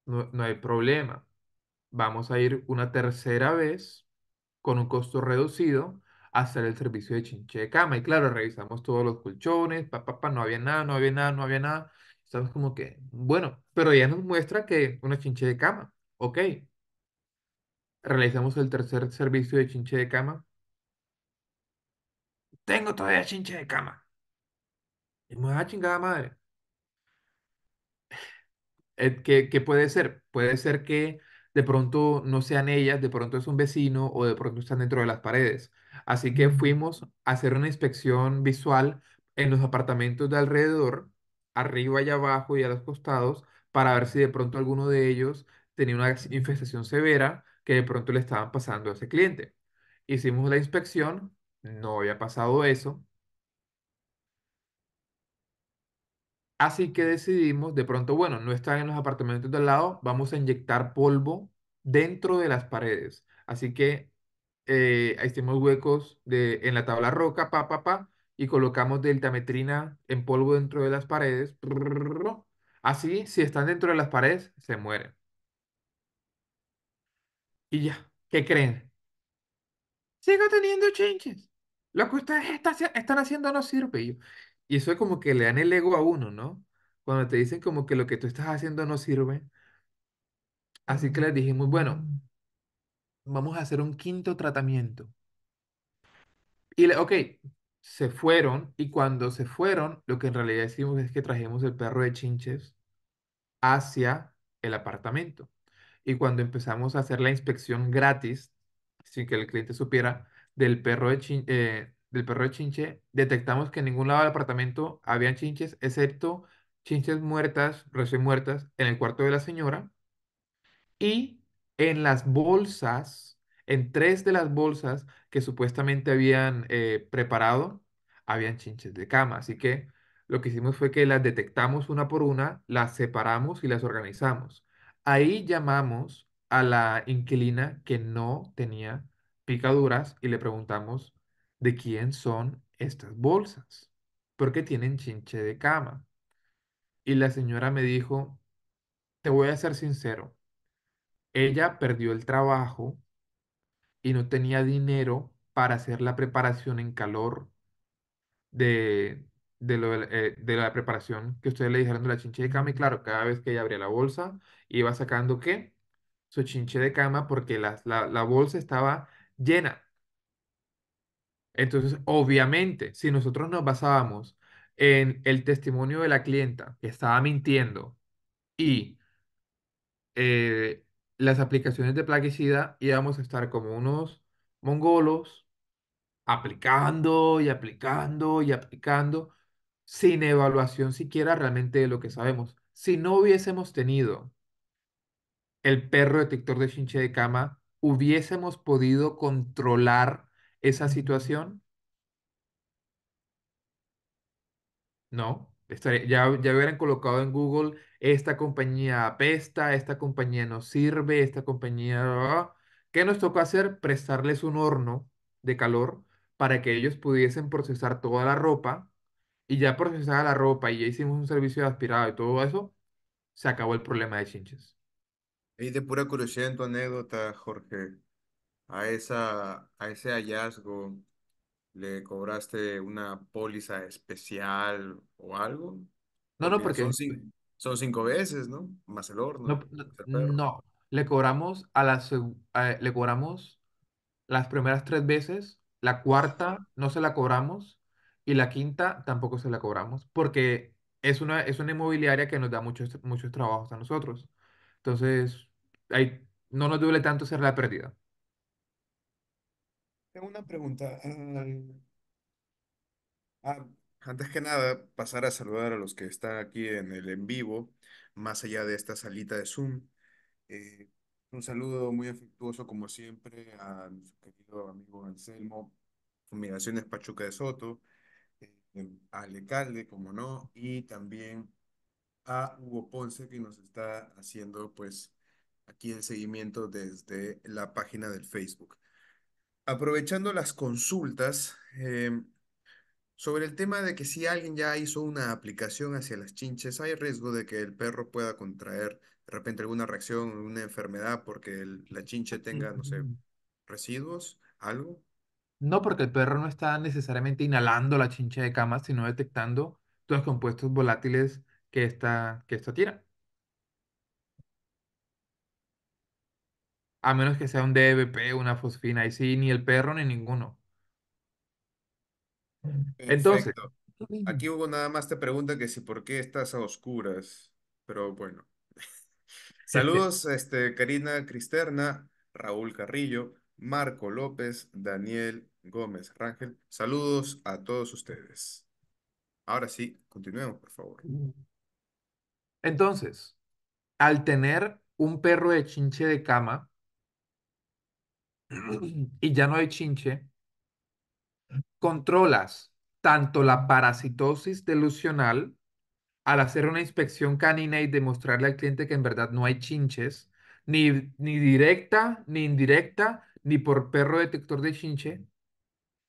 No, no hay problema vamos a ir una tercera vez con un costo reducido a hacer el servicio de chinche de cama. Y claro, revisamos todos los colchones, papá, no había nada, no había nada, no había nada. Estamos como que, bueno, pero ya nos muestra que una chinche de cama, ok. Realizamos el tercer servicio de chinche de cama. Tengo todavía chinche de cama. Y me da chingada madre. Eh, ¿Qué puede ser? Puede ser que de pronto no sean ellas, de pronto es un vecino o de pronto están dentro de las paredes. Así que mm. fuimos a hacer una inspección visual en los apartamentos de alrededor, arriba y abajo y a los costados, para ver si de pronto alguno de ellos tenía una infestación severa que de pronto le estaban pasando a ese cliente. Hicimos la inspección, no había pasado eso, Así que decidimos, de pronto, bueno, no están en los apartamentos de al lado, vamos a inyectar polvo dentro de las paredes. Así que eh, hicimos huecos en la tabla roca, pa, pa, pa, y colocamos deltametrina en polvo dentro de las paredes. Así, si están dentro de las paredes, se mueren. Y ya, ¿qué creen? Sigo teniendo chinches. Lo que ustedes están haciendo no sirve. Y eso es como que le dan el ego a uno, ¿no? Cuando te dicen como que lo que tú estás haciendo no sirve. Así que les dijimos, bueno, vamos a hacer un quinto tratamiento. Y, le, ok, se fueron y cuando se fueron, lo que en realidad hicimos es que trajimos el perro de Chinches hacia el apartamento. Y cuando empezamos a hacer la inspección gratis, sin que el cliente supiera, del perro de, chinches, eh, del perro de Chinche, detectamos que en ningún lado del apartamento habían chinches, excepto chinches muertas, recién muertas, en el cuarto de la señora. Y en las bolsas, en tres de las bolsas que supuestamente habían eh, preparado, habían chinches de cama. Así que lo que hicimos fue que las detectamos una por una, las separamos y las organizamos. Ahí llamamos a la inquilina que no tenía picaduras y le preguntamos de quién son estas bolsas, porque tienen chinche de cama. Y la señora me dijo, te voy a ser sincero, ella perdió el trabajo y no tenía dinero para hacer la preparación en calor de, eh, la preparación que ustedes le dijeron de la chinche de cama. Y claro, cada vez que ella abría la bolsa, iba sacando qué? Su chinche de cama porque la bolsa estaba llena entonces, obviamente, si nosotros nos basábamos en el testimonio de la clienta que estaba mintiendo y eh, las aplicaciones de plaguicida, íbamos a estar como unos mongolos aplicando y aplicando y aplicando sin evaluación siquiera realmente de lo que sabemos. Si no hubiésemos tenido el perro detector de chinche de cama, hubiésemos podido controlar esa situación? No. ya, ya hubieran colocado en Google, esta compañía apesta, esta compañía no sirve, esta compañía... ¿Qué nos tocó hacer? Prestarles un horno de calor para que ellos pudiesen procesar toda la ropa y ya procesada la ropa y ya hicimos un servicio de aspirado y todo eso, se acabó el problema de chinches. Y de pura curiosidad en tu anécdota, Jorge, a, esa, a ese hallazgo le cobraste una póliza especial o algo? No, no, porque... Son cinco, son cinco veces, ¿no? Más el horno. No, le cobramos a las, le cobramos las primeras tres veces, la cuarta no se la cobramos y la quinta tampoco se la cobramos porque es una, es una inmobiliaria que nos da muchos, muchos trabajos a nosotros. Entonces, no nos duele tanto ser la pérdida. Tengo una pregunta. Eh, ah, antes que nada, pasar a saludar a los que están aquí en el en vivo, más allá de esta salita de Zoom. Eh, un saludo muy afectuoso, como siempre, a nuestro querido amigo Anselmo, Fumigaciones Pachuca de Soto, al eh, alcalde, como no, y también a Hugo Ponce, que nos está haciendo, pues, aquí el seguimiento desde la página del Facebook aprovechando las consultas, eh, sobre el tema de que si alguien ya hizo una aplicación hacia las chinches, hay riesgo de que el perro pueda contraer de repente alguna reacción, una enfermedad, porque la chinche tenga, no sé, mm. residuos, algo. No, porque el perro no está necesariamente inhalando la chinche de cama, sino detectando los compuestos volátiles que esta, que esta tira. a menos que sea un DBP, una fosfina, y sí, ni el perro ni ninguno. Entonces, Aquí Hugo nada más te pregunta que si por qué estás a oscuras, pero bueno. Saludos, este, Karina Cristerna, Raúl Carrillo, Marco López, Daniel Gómez Rangel. Saludos a todos ustedes. Ahora sí, continuemos, por favor. Entonces, al tener un perro de chinche de cama, y ya no hay chinche, controlas tanto la parasitosis delusional al hacer una inspección canina y demostrarle al cliente que en verdad no hay chinches, ni, ni directa, ni indirecta, ni por perro detector de chinche,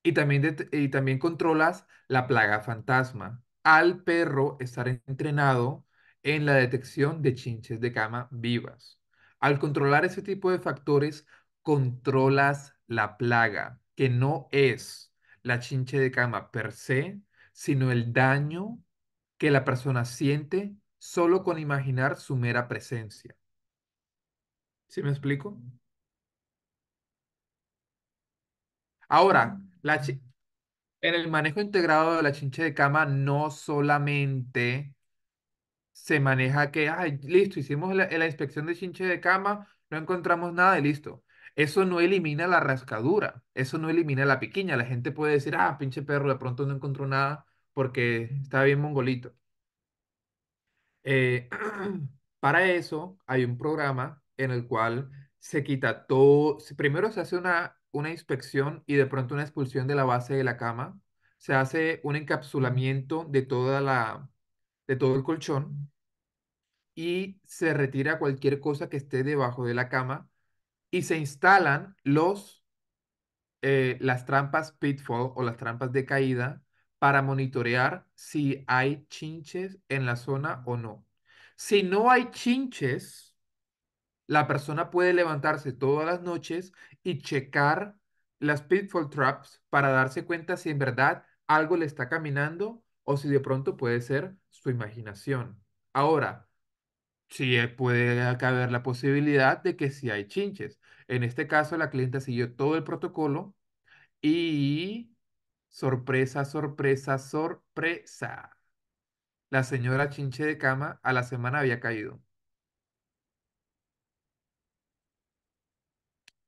y también, y también controlas la plaga fantasma al perro estar entrenado en la detección de chinches de cama vivas. Al controlar ese tipo de factores, controlas la plaga, que no es la chinche de cama per se, sino el daño que la persona siente solo con imaginar su mera presencia. ¿Sí me explico? Mm. Ahora, mm, la mm. en el manejo integrado de la chinche de cama no solamente se maneja que, ay, listo, hicimos la, la inspección de chinche de cama, no encontramos nada y listo. Eso no elimina la rascadura, eso no elimina la piquiña. La gente puede decir, ah, pinche perro, de pronto no encontró nada porque estaba bien mongolito. Eh, para eso hay un programa en el cual se quita todo, primero se hace una, una inspección y de pronto una expulsión de la base de la cama, se hace un encapsulamiento de toda la, de todo el colchón y se retira cualquier cosa que esté debajo de la cama y se instalan los, eh, las trampas pitfall o las trampas de caída para monitorear si hay chinches en la zona o no. Si no hay chinches, la persona puede levantarse todas las noches y checar las pitfall traps para darse cuenta si en verdad algo le está caminando o si de pronto puede ser su imaginación. Ahora, sí eh, puede caber la posibilidad de que si hay chinches, en este caso, la clienta siguió todo el protocolo y sorpresa, sorpresa, sorpresa. La señora Chinche de Cama a la semana había caído.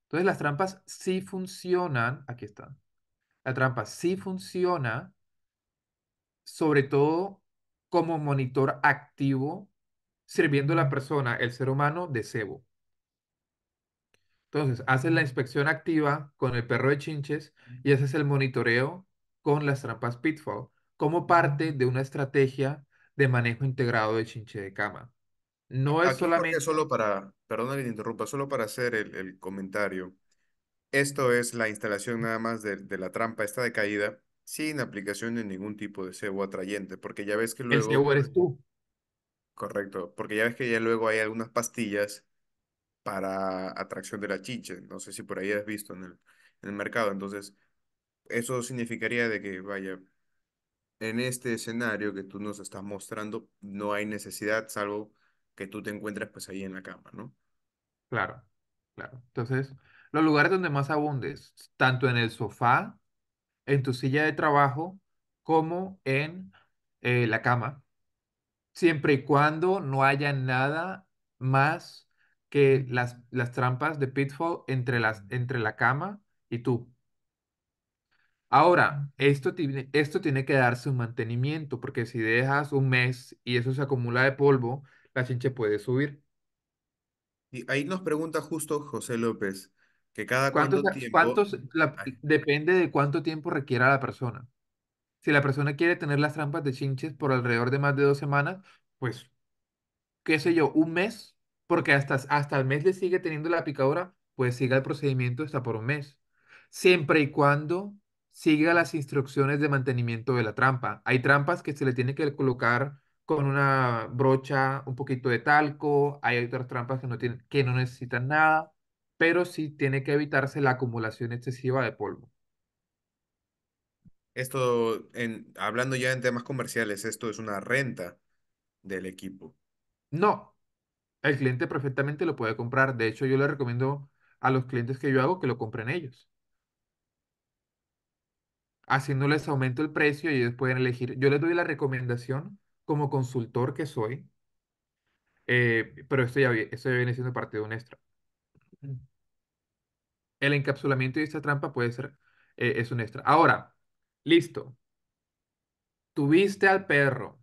Entonces las trampas sí funcionan, aquí están, la trampa sí funciona, sobre todo como monitor activo, sirviendo a la persona, el ser humano, de cebo. Entonces, haces la inspección activa con el perro de chinches y haces el monitoreo con las trampas pitfall como parte de una estrategia de manejo integrado de chinche de cama. No es solamente... Solo para, perdona que interrumpa, solo para hacer el, comentario. Esto es la instalación nada más de, la trampa esta de caída sin aplicación de ningún tipo de cebo atrayente, porque ya ves que luego... El cebo eres tú. Correcto, porque ya ves que ya luego hay algunas pastillas para atracción de la chicha. No sé si por ahí has visto en el, mercado. Entonces, eso significaría de que, vaya, en este escenario que tú nos estás mostrando, no hay necesidad, salvo que tú te encuentres, pues ahí en la cama, ¿no? Claro, claro. Entonces, los lugares donde más abundes, tanto en el sofá, en tu silla de trabajo, como en eh, la cama, siempre y cuando no haya nada más que las, las trampas de Pitfall entre, las, entre la cama y tú. Ahora, esto tiene, esto tiene que darse un mantenimiento, porque si dejas un mes y eso se acumula de polvo, la chinche puede subir. Y ahí nos pregunta justo José López, que cada cuánto tiempo... Cuántos, depende de cuánto tiempo requiera la persona. Si la persona quiere tener las trampas de chinches por alrededor de más de dos semanas, pues, qué sé yo, un mes porque hasta, hasta el mes le sigue teniendo la picadura, pues siga el procedimiento hasta por un mes. Siempre y cuando siga las instrucciones de mantenimiento de la trampa. Hay trampas que se le tiene que colocar con una brocha, un poquito de talco, hay otras trampas que no, tienen, que no necesitan nada, pero sí tiene que evitarse la acumulación excesiva de polvo. Esto, en, hablando ya en temas comerciales, esto es una renta del equipo. No, el cliente perfectamente lo puede comprar. De hecho, yo le recomiendo a los clientes que yo hago que lo compren ellos. Haciéndoles aumento el precio y ellos pueden elegir. Yo les doy la recomendación como consultor que soy, eh, pero esto ya, esto viene siendo parte de un extra. Mm. El encapsulamiento de esta trampa puede ser, eh, es un extra. Ahora, listo. Tuviste al perro,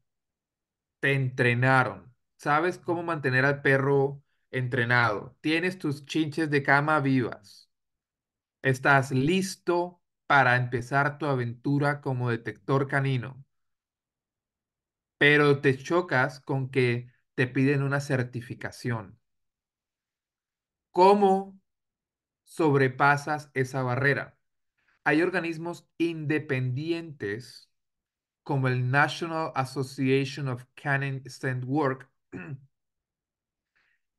te entrenaron, sabes cómo mantener al perro entrenado, tienes tus chinches de cama vivas, estás listo para empezar tu aventura como detector canino, pero te chocas con que te piden una certificación. ¿Cómo sobrepasas esa barrera? Hay organismos independientes como el National Association of Canine Stand Work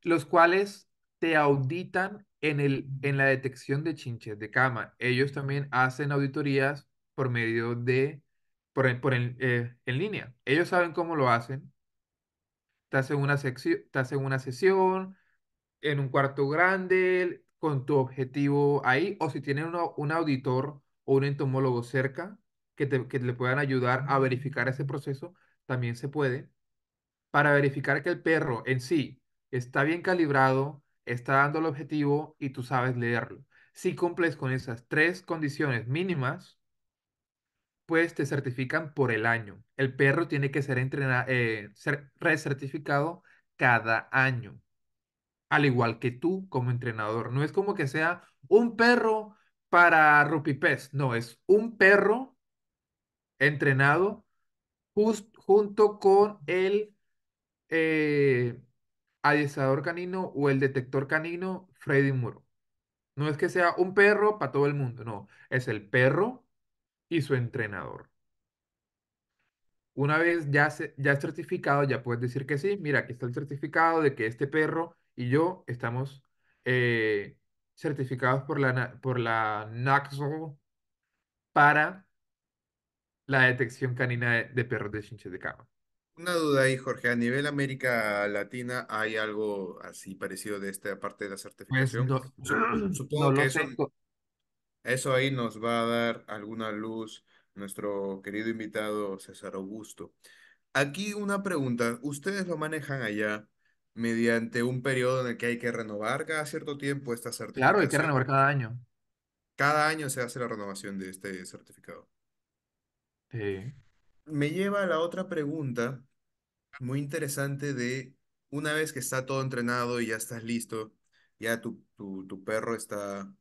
los cuales te auditan en, el, en la detección de chinches de cama. Ellos también hacen auditorías por medio de, por, eh, en línea. Ellos saben cómo lo hacen. Te hacen una, sección, una sesión en un cuarto grande con tu objetivo ahí o si tienen un auditor o un entomólogo cerca que, que le puedan ayudar a verificar ese proceso, también se puede para verificar que el perro en sí está bien calibrado, está dando el objetivo y tú sabes leerlo. Si cumples con esas tres condiciones mínimas, pues te certifican por el año. El perro tiene que ser, eh, recertificado cada año, al igual que tú como entrenador. No es como que sea un perro para rupipes, no, es un perro entrenado junto con el eh, adiestrador canino o el detector canino Freddy Muro. No es que sea un perro para todo el mundo, no, es el perro y su entrenador. Una vez ya, se, ya certificado, ya puedes decir que sí, mira, aquí está el certificado de que este perro y yo estamos eh, certificados por la, por la para la detección canina de, perros de chinches de cama. Una duda ahí, Jorge. A nivel América Latina, ¿hay algo así parecido de esta parte de la pues certificación? Supongo que eso, eso, ahí nos va a dar alguna luz nuestro querido invitado César Augusto. Aquí una pregunta. ¿Ustedes lo manejan allá mediante un periodo en el que hay que renovar cada cierto tiempo esta certificación? Claro, hay que renovar cada año. Cada año se hace la renovación de este certificado. Sí me lleva a la otra pregunta muy interesante de una vez que está todo entrenado y ya estás listo, ya tu, tu, perro está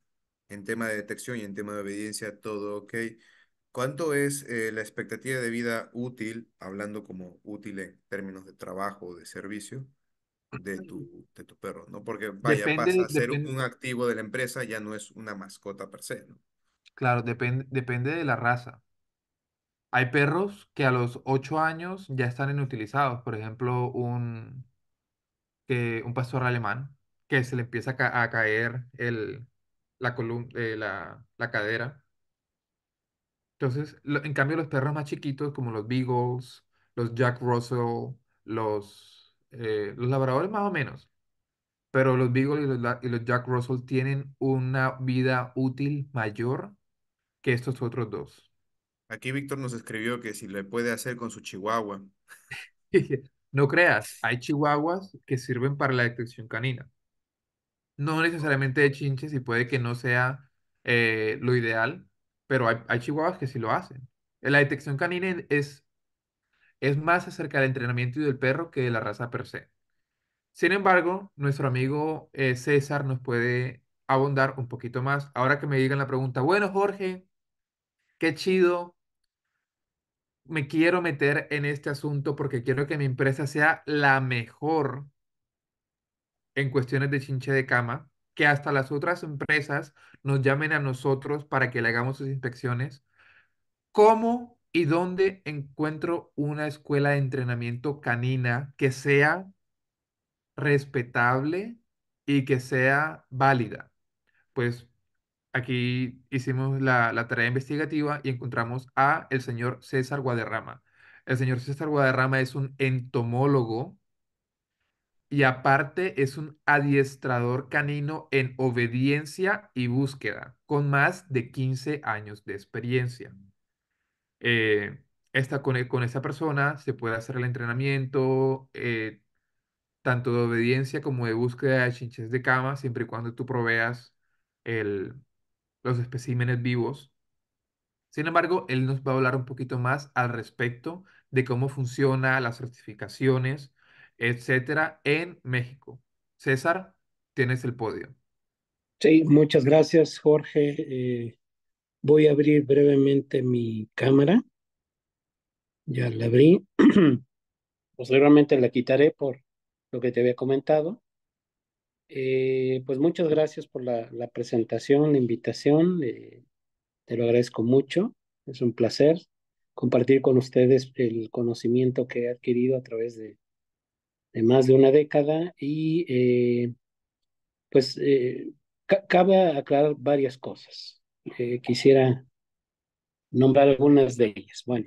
en tema de detección y en tema de obediencia, todo ok. ¿Cuánto es eh, la expectativa de vida útil, hablando como útil en términos de trabajo o de servicio, de tu, de tu perro? ¿no? Porque vaya, a ser un activo de la empresa, ya no es una mascota per se. ¿no? Claro, depende, depende de la raza. Hay perros que a los 8 años ya están inutilizados. Por ejemplo, un, que, un pastor alemán que se le empieza a, caer eh, la, la, cadera. Entonces, en cambio, los perros más chiquitos, como los Beagles, los Jack Russell, los, eh, los labradores más o menos, pero los Beagles y los Jack Russell tienen una vida útil mayor que estos otros dos. Aquí Víctor nos escribió que si le puede hacer con su chihuahua. no creas, hay chihuahuas que sirven para la detección canina. No necesariamente de chinches y puede que no sea eh, lo ideal, pero hay, chihuahuas que sí lo hacen. La detección canina es, es más acerca del entrenamiento y del perro que de la raza per se. Sin embargo, nuestro amigo eh, César nos puede abondar un poquito más. Ahora que me digan la pregunta, bueno, Jorge, qué chido me quiero meter en este asunto porque quiero que mi empresa sea la mejor en cuestiones de chinche de cama, que hasta las otras empresas nos llamen a nosotros para que le hagamos sus inspecciones. ¿Cómo y dónde encuentro una escuela de entrenamiento canina que sea respetable y que sea válida? Pues Aquí hicimos la, tarea investigativa y encontramos a el señor César Guadarrama. El señor César Guadarrama es un entomólogo y aparte es un adiestrador canino en obediencia y búsqueda, con más de 15 años de experiencia. Eh, con, eh, con esta persona se puede hacer el entrenamiento, eh, tanto de obediencia como de búsqueda de chinches de cama, siempre y cuando tú proveas el, los especímenes vivos. Sin embargo, él nos va a hablar un poquito más al respecto de cómo funciona las certificaciones, etcétera, en México. César, tienes el podio. Sí, muchas gracias, Jorge. Eh, voy a abrir brevemente mi cámara. Ya la abrí. Posteriormente la quitaré por lo que te había comentado. Eh, pues muchas gracias por la, presentación, la invitación. Eh, te lo agradezco mucho. Es un placer compartir con ustedes el conocimiento que he adquirido a través de, de más de una década y eh, pues cabe aclarar varias cosas. quisiera nombrar algunas de ellas. Bueno,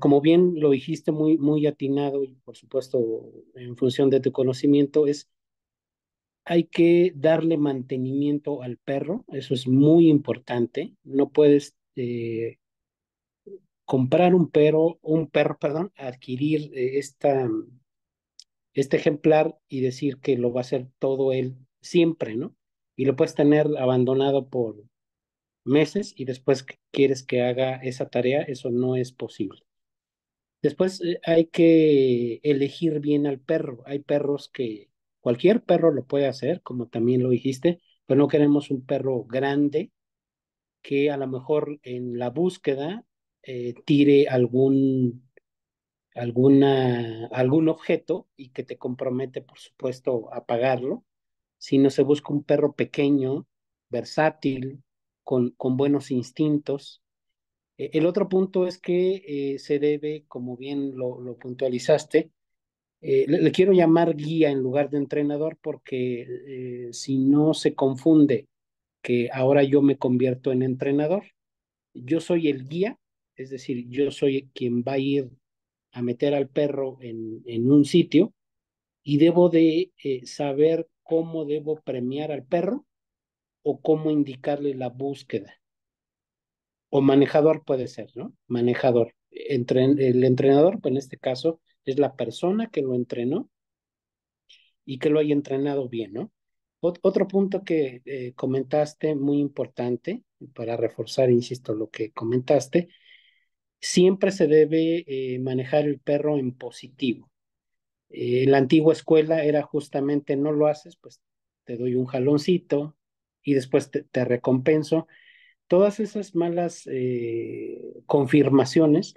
como bien lo dijiste muy, muy atinado y por supuesto en función de tu conocimiento, es hay que darle mantenimiento al perro, eso es muy importante. No puedes eh, comprar un perro, un perro, perdón, adquirir eh, esta, este ejemplar y decir que lo va a hacer todo él siempre, ¿no? Y lo puedes tener abandonado por meses y después quieres que haga esa tarea, eso no es posible. Después eh, hay que elegir bien al perro. Hay perros que Cualquier perro lo puede hacer, como también lo dijiste, pero no queremos un perro grande que a lo mejor en la búsqueda eh, tire algún, alguna, algún objeto y que te compromete, por supuesto, a pagarlo, sino se busca un perro pequeño, versátil, con, con buenos instintos. E, el otro punto es que eh, se debe, como bien lo, lo puntualizaste, eh, le, quiero llamar guía en lugar de entrenador porque eh, si no se confunde que ahora yo me convierto en entrenador, yo soy el guía, es decir, yo soy quien va a ir a meter al perro en, en un sitio y debo de eh, saber cómo debo premiar al perro o cómo indicarle la búsqueda. O manejador puede ser, ¿no? Manejador. el entrenador, pues en este caso, es la persona que lo entrenó y que lo haya entrenado bien, ¿no? otro punto que eh, comentaste, muy importante, para reforzar, insisto, lo que comentaste, siempre se debe eh, manejar el perro en positivo. En eh, la antigua escuela era justamente, no lo haces, pues te doy un jaloncito y después te, te recompenso. Todas esas malas confirmaciones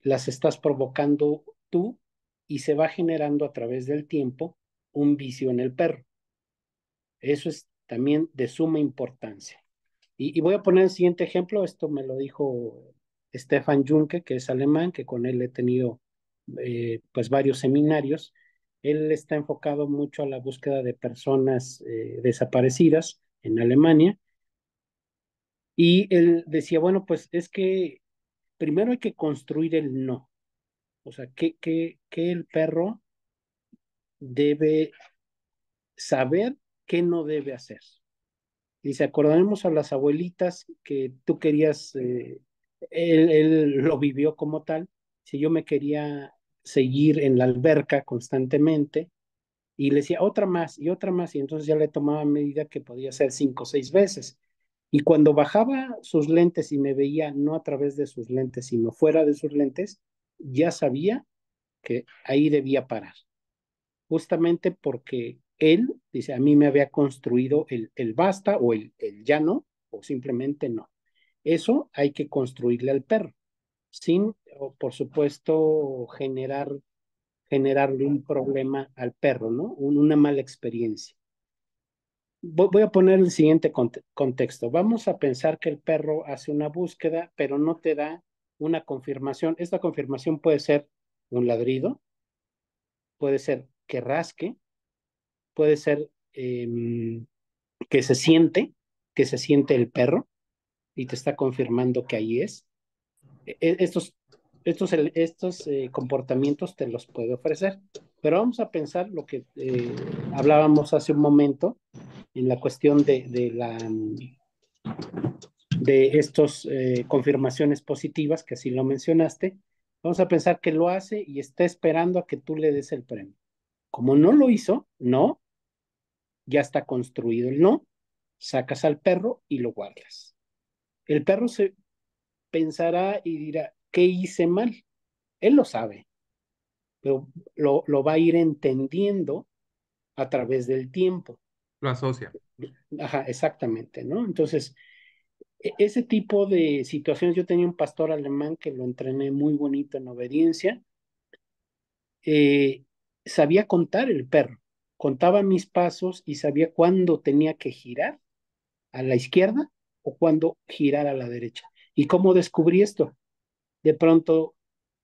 las estás provocando tú y se va generando a través del tiempo un vicio en el perro. Eso es también de suma importancia. Y, voy a poner el siguiente ejemplo, esto me lo dijo Stefan Junke, que es alemán, que con él he tenido eh, pues varios seminarios. Él está enfocado mucho a la búsqueda de personas eh, desaparecidas en Alemania. Y él decía, bueno, pues es que primero hay que construir el no. O sea, ¿qué el perro debe saber qué no debe hacer. Dice, acordaremos a las abuelitas que tú querías, eh, él, él, lo vivió como tal, si yo me quería seguir en la alberca constantemente y le decía otra más y otra más y entonces ya le tomaba medida que podía ser cinco o seis veces. Y cuando bajaba sus lentes y me veía no a través de sus lentes, sino fuera de sus lentes, ya sabía que ahí debía parar, justamente porque él, dice, a mí me había construido el, el basta o el, el ya no, o simplemente no. Eso hay que construirle al perro, sin, o por supuesto, generar, generarle un problema al perro, ¿no? una mala experiencia. Voy a poner el siguiente contexto. Vamos a pensar que el perro hace una búsqueda, pero no te da una confirmación. Esta confirmación puede ser un ladrido, puede ser que rasque, puede ser em, que se siente, que se siente el perro y te está confirmando que ahí es. E, e, estos, estos, estos eh, comportamientos te los puede ofrecer. Pero vamos a pensar lo que eh, hablábamos hace un momento en la cuestión de, de la de estos eh, confirmaciones positivas, que así lo mencionaste, vamos a pensar que lo hace y está esperando a que tú le des el premio. Como no lo hizo, no, ya está construido el no, sacas al perro y lo guardas. El perro se pensará y dirá, ¿qué hice mal? Él lo sabe, pero lo, lo va a ir entendiendo a través del tiempo. Lo asocia. Ajá, exactamente, ¿no? Entonces, e-, ese tipo de situaciones, yo tenía un pastor alemán que lo entrené muy bonito en obediencia. Eh, sabía contar el perro, contaba mis pasos y sabía cuándo tenía que girar a la izquierda o cuándo girar a la derecha. ¿Y cómo descubrí esto? De pronto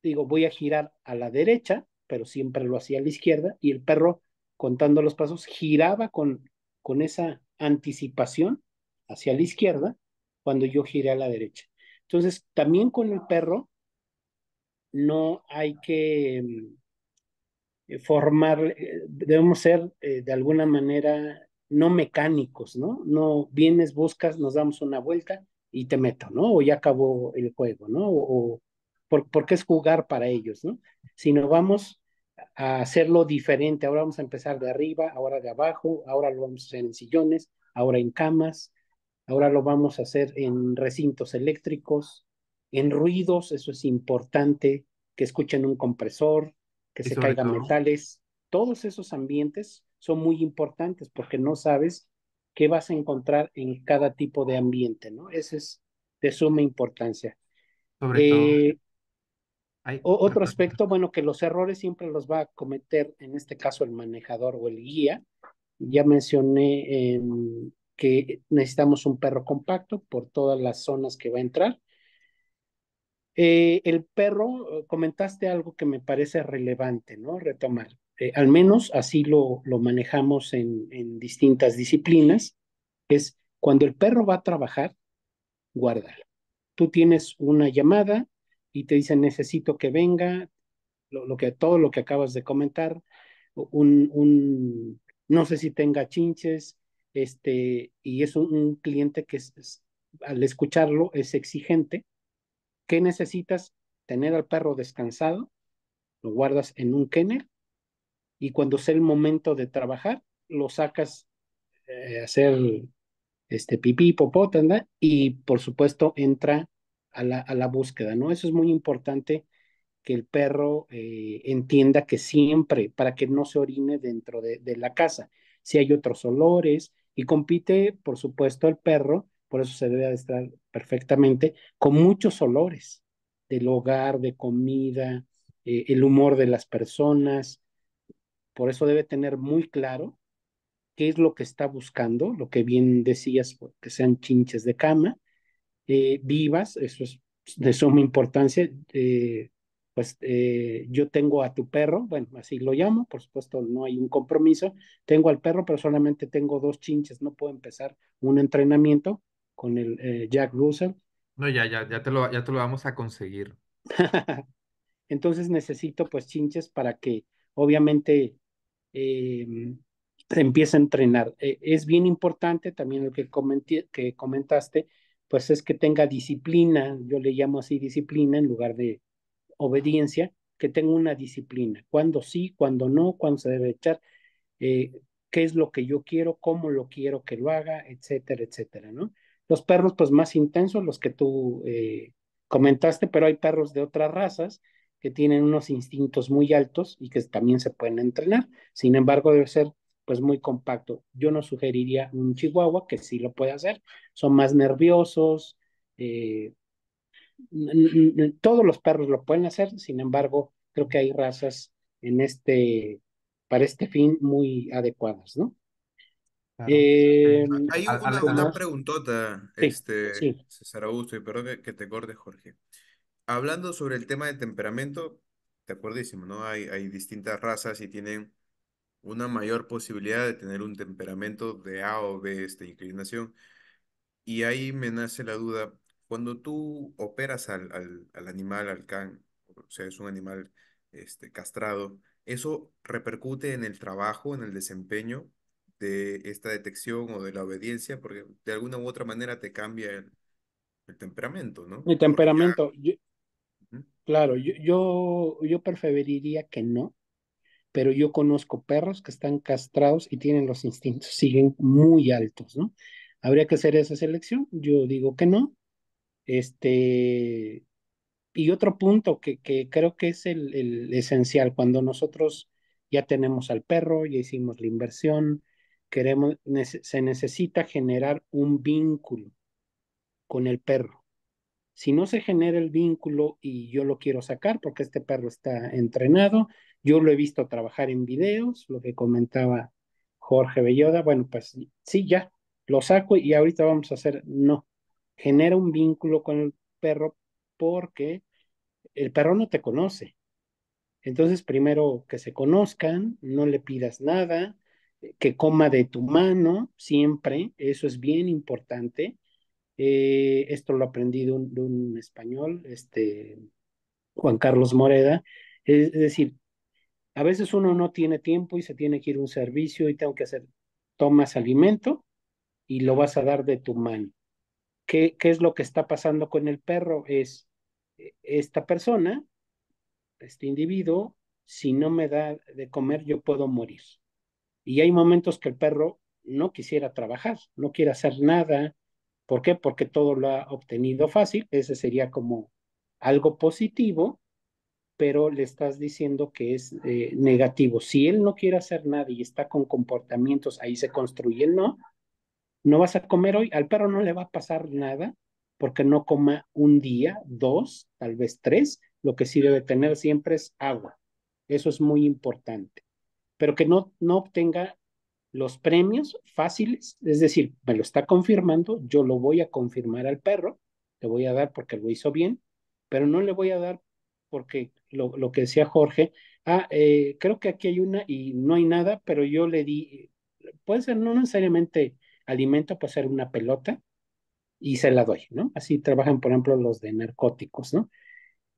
digo, voy a girar a la derecha, pero siempre lo hacía a la izquierda y el perro, contando los pasos, giraba con, con esa anticipación hacia la izquierda cuando yo giré a la derecha. Entonces, también con el perro no hay que mm, formar, eh, debemos ser eh, de alguna manera no mecánicos, ¿no? No vienes, buscas, nos damos una vuelta y te meto, ¿no? O ya acabó el juego, ¿no? O, porque es jugar para ellos, ¿no? Sino vamos a hacerlo diferente. Ahora vamos a empezar de arriba, ahora de abajo, ahora lo vamos a hacer en sillones, ahora en camas, ahora lo vamos a hacer en recintos eléctricos, en ruidos, eso es importante, que escuchen un compresor, que se caigan metales, todos esos ambientes son muy importantes porque no sabes qué vas a encontrar en cada tipo de ambiente, ¿no? Ese es de suma importancia. Eh, otro aspecto, bueno, que los errores siempre los va a cometer, en este caso, el manejador o el guía. Ya mencioné em, que necesitamos un perro compacto por todas las zonas que va a entrar. Eh, el perro, comentaste algo que me parece relevante, ¿no? Retomar. Eh, al menos así lo, lo manejamos en, distintas disciplinas, es cuando el perro va a trabajar, guárdalo. Tú tienes una llamada y te dicen necesito que venga, lo, lo que, todo lo que acabas de comentar, un, un, no sé si tenga chinches, este, y es un, cliente que al escucharlo es exigente. ¿Qué necesitas? Tener al perro descansado, lo guardas en un kennel y cuando sea el momento de trabajar, lo sacas eh, a hacer este pipí, popó, y por supuesto entra a la, búsqueda, ¿no? Eso es muy importante que el perro eh, entienda que siempre, para que no se orine dentro de la casa, si hay otros olores, y compite, por supuesto, el perro, por eso se debe adestrar perfectamente, con muchos olores del hogar, de comida, eh, el humor de las personas. Por eso debe tener muy claro qué es lo que está buscando, lo que bien decías, pues, que sean chinches de cama, eh, vivas, eso es de suma importancia, eh, pues eh, yo tengo a tu perro, bueno, así lo llamo, por supuesto no hay un compromiso, tengo al perro, pero solamente tengo dos chinches, no puedo empezar un entrenamiento con el eh, Jack Russell. No, ya, ya, ya te lo, ya te lo vamos a conseguir. Entonces necesito pues chinches para que obviamente em, se empiece a entrenar. Eh, es bien importante también lo que, que comentaste, pues es que tenga disciplina, yo le llamo así disciplina en lugar de obediencia que tenga una disciplina. Cuando sí, cuando no, cuando se debe echar, eh, qué es lo que yo quiero, cómo lo quiero que lo haga, etcétera, etcétera, ¿no? Los perros, pues más intensos, los que tú eh, comentaste, pero hay perros de otras razas que tienen unos instintos muy altos y que también se pueden entrenar. Sin embargo, debe ser pues muy compacto. Yo no sugeriría un chihuahua, que sí lo puede hacer. Son más nerviosos, eh, todos los perros lo pueden hacer, sin embargo, creo que hay razas en este, para este fin muy adecuadas, ¿no? Em, hay una, preguntota, este, César Augusto, y perdón que, te corte, Jorge. Hablando sobre el tema de temperamento, te acuerdísimo, ¿no? Hay, hay distintas razas y tienen una mayor posibilidad de tener un temperamento de A o B, esta inclinación. Y ahí me nace la duda, cuando tú operas al, al, animal, al can, o sea, es un animal este, castrado, ¿eso repercute en el trabajo, en el desempeño de esta detección o de la obediencia? Porque de alguna u otra manera te cambia el, temperamento, ¿no? El temperamento. Claro, yo, yo, yo preferiría que no, pero yo conozco perros que están castrados y tienen los instintos, siguen muy altos, ¿no? Habría que hacer esa selección. Yo digo que no, este, y otro punto que, que creo que es el, el, esencial, cuando nosotros ya tenemos al perro, ya hicimos la inversión, queremos, se necesita generar un vínculo con el perro. Si no se genera el vínculo y yo lo quiero sacar porque este perro está entrenado, yo lo he visto trabajar en videos, lo que comentaba Jorge Belloda, bueno, pues sí, ya, lo saco y ahorita vamos a hacer, no, genera un vínculo con el perro porque el perro no te conoce. Entonces, primero que se conozcan, no le pidas nada, que coma de tu mano siempre, eso es bien importante. Eh, esto lo aprendí de un, español, este, Juan Carlos Moreda. Es, es, decir, a veces uno no tiene tiempo y se tiene que ir a un servicio y tengo que hacer, tomas alimento y lo vas a dar de tu mano. ¿qué, es lo que está pasando con el perro? Es eh, esta persona, este individuo, si no me da de comer, yo puedo morir. Y hay momentos que el perro no quisiera trabajar, no quiere hacer nada. ¿Por qué? Porque todo lo ha obtenido fácil. Ese sería como algo positivo, pero le estás diciendo que es eh, negativo. Si él no quiere hacer nada y está con comportamientos, ahí se construye el no, no vas a comer hoy, al perro no le va a pasar nada porque no coma un día, dos, tal vez tres, lo que sí debe tener siempre es agua. Eso es muy importante. Pero que no, no obtenga los premios fáciles, es decir, me lo está confirmando, yo lo voy a confirmar al perro, le voy a dar porque lo hizo bien, pero no le voy a dar porque lo, que decía Jorge, ah, eh, creo que aquí hay una y no hay nada, pero yo le di, puede ser no necesariamente alimento puede ser una pelota y se la doy, ¿no? Así trabajan, por ejemplo, los de narcóticos, ¿no?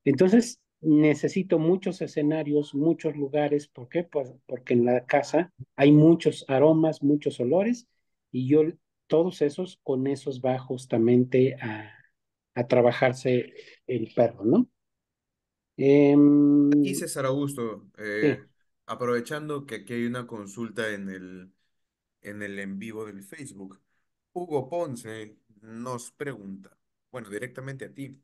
Entonces, necesito muchos escenarios, muchos lugares, ¿por qué? Pues porque en la casa hay muchos aromas, muchos olores, y yo todos esos, con esos va justamente a, trabajarse el perro, ¿no? y em, César Augusto, eh, aprovechando que aquí hay una consulta en el, en el en vivo del Facebook. Hugo Ponce nos pregunta, bueno, directamente a ti,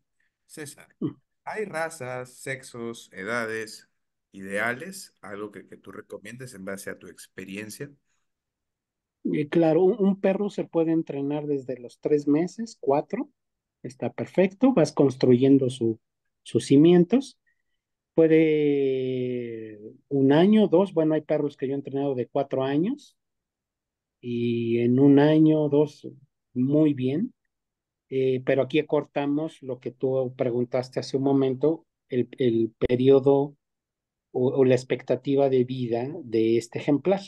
César, mm. ¿hay razas, sexos, edades ideales? Algo que, tú recomiendes en base a tu experiencia. Eh, claro, un perro se puede entrenar desde los tres meses, cuatro, está perfecto, vas construyendo su, sus cimientos. Puede un año, dos, bueno, hay perros que yo he entrenado de cuatro años, y en un año, dos, muy bien. Eh, pero aquí acortamos lo que tú preguntaste hace un momento, el, el periodo o, la expectativa de vida de este ejemplar.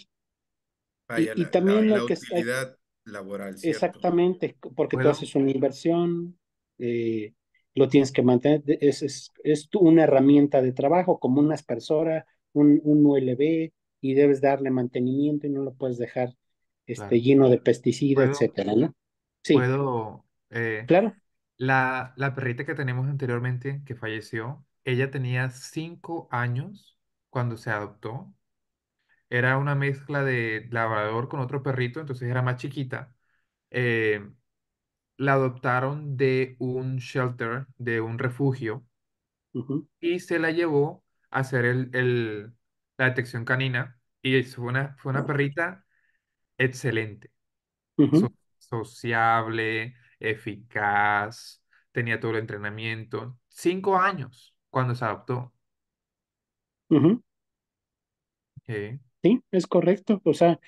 y, y, también la, lo laboral. Exactamente, porque tú haces una inversión, eh, lo tienes que mantener, es, es, es una herramienta de trabajo como una aspersora, un, un ULB, y debes darle mantenimiento y no lo puedes dejar este, lleno de pesticidas, etcétera, ¿no? Sí. Puedo, eh, claro. La, la perrita que tenemos anteriormente, que falleció, ella tenía cinco años cuando se adoptó. Era una mezcla de labrador con otro perrito, entonces era más chiquita. Eh, la adoptaron de un shelter, de un refugio, y se la llevó a hacer el, el, la detección canina. Y una, fue una perrita excelente, sociable, eficaz, tenía todo el entrenamiento. Cinco años cuando se adoptó. Sí, es correcto. O sea,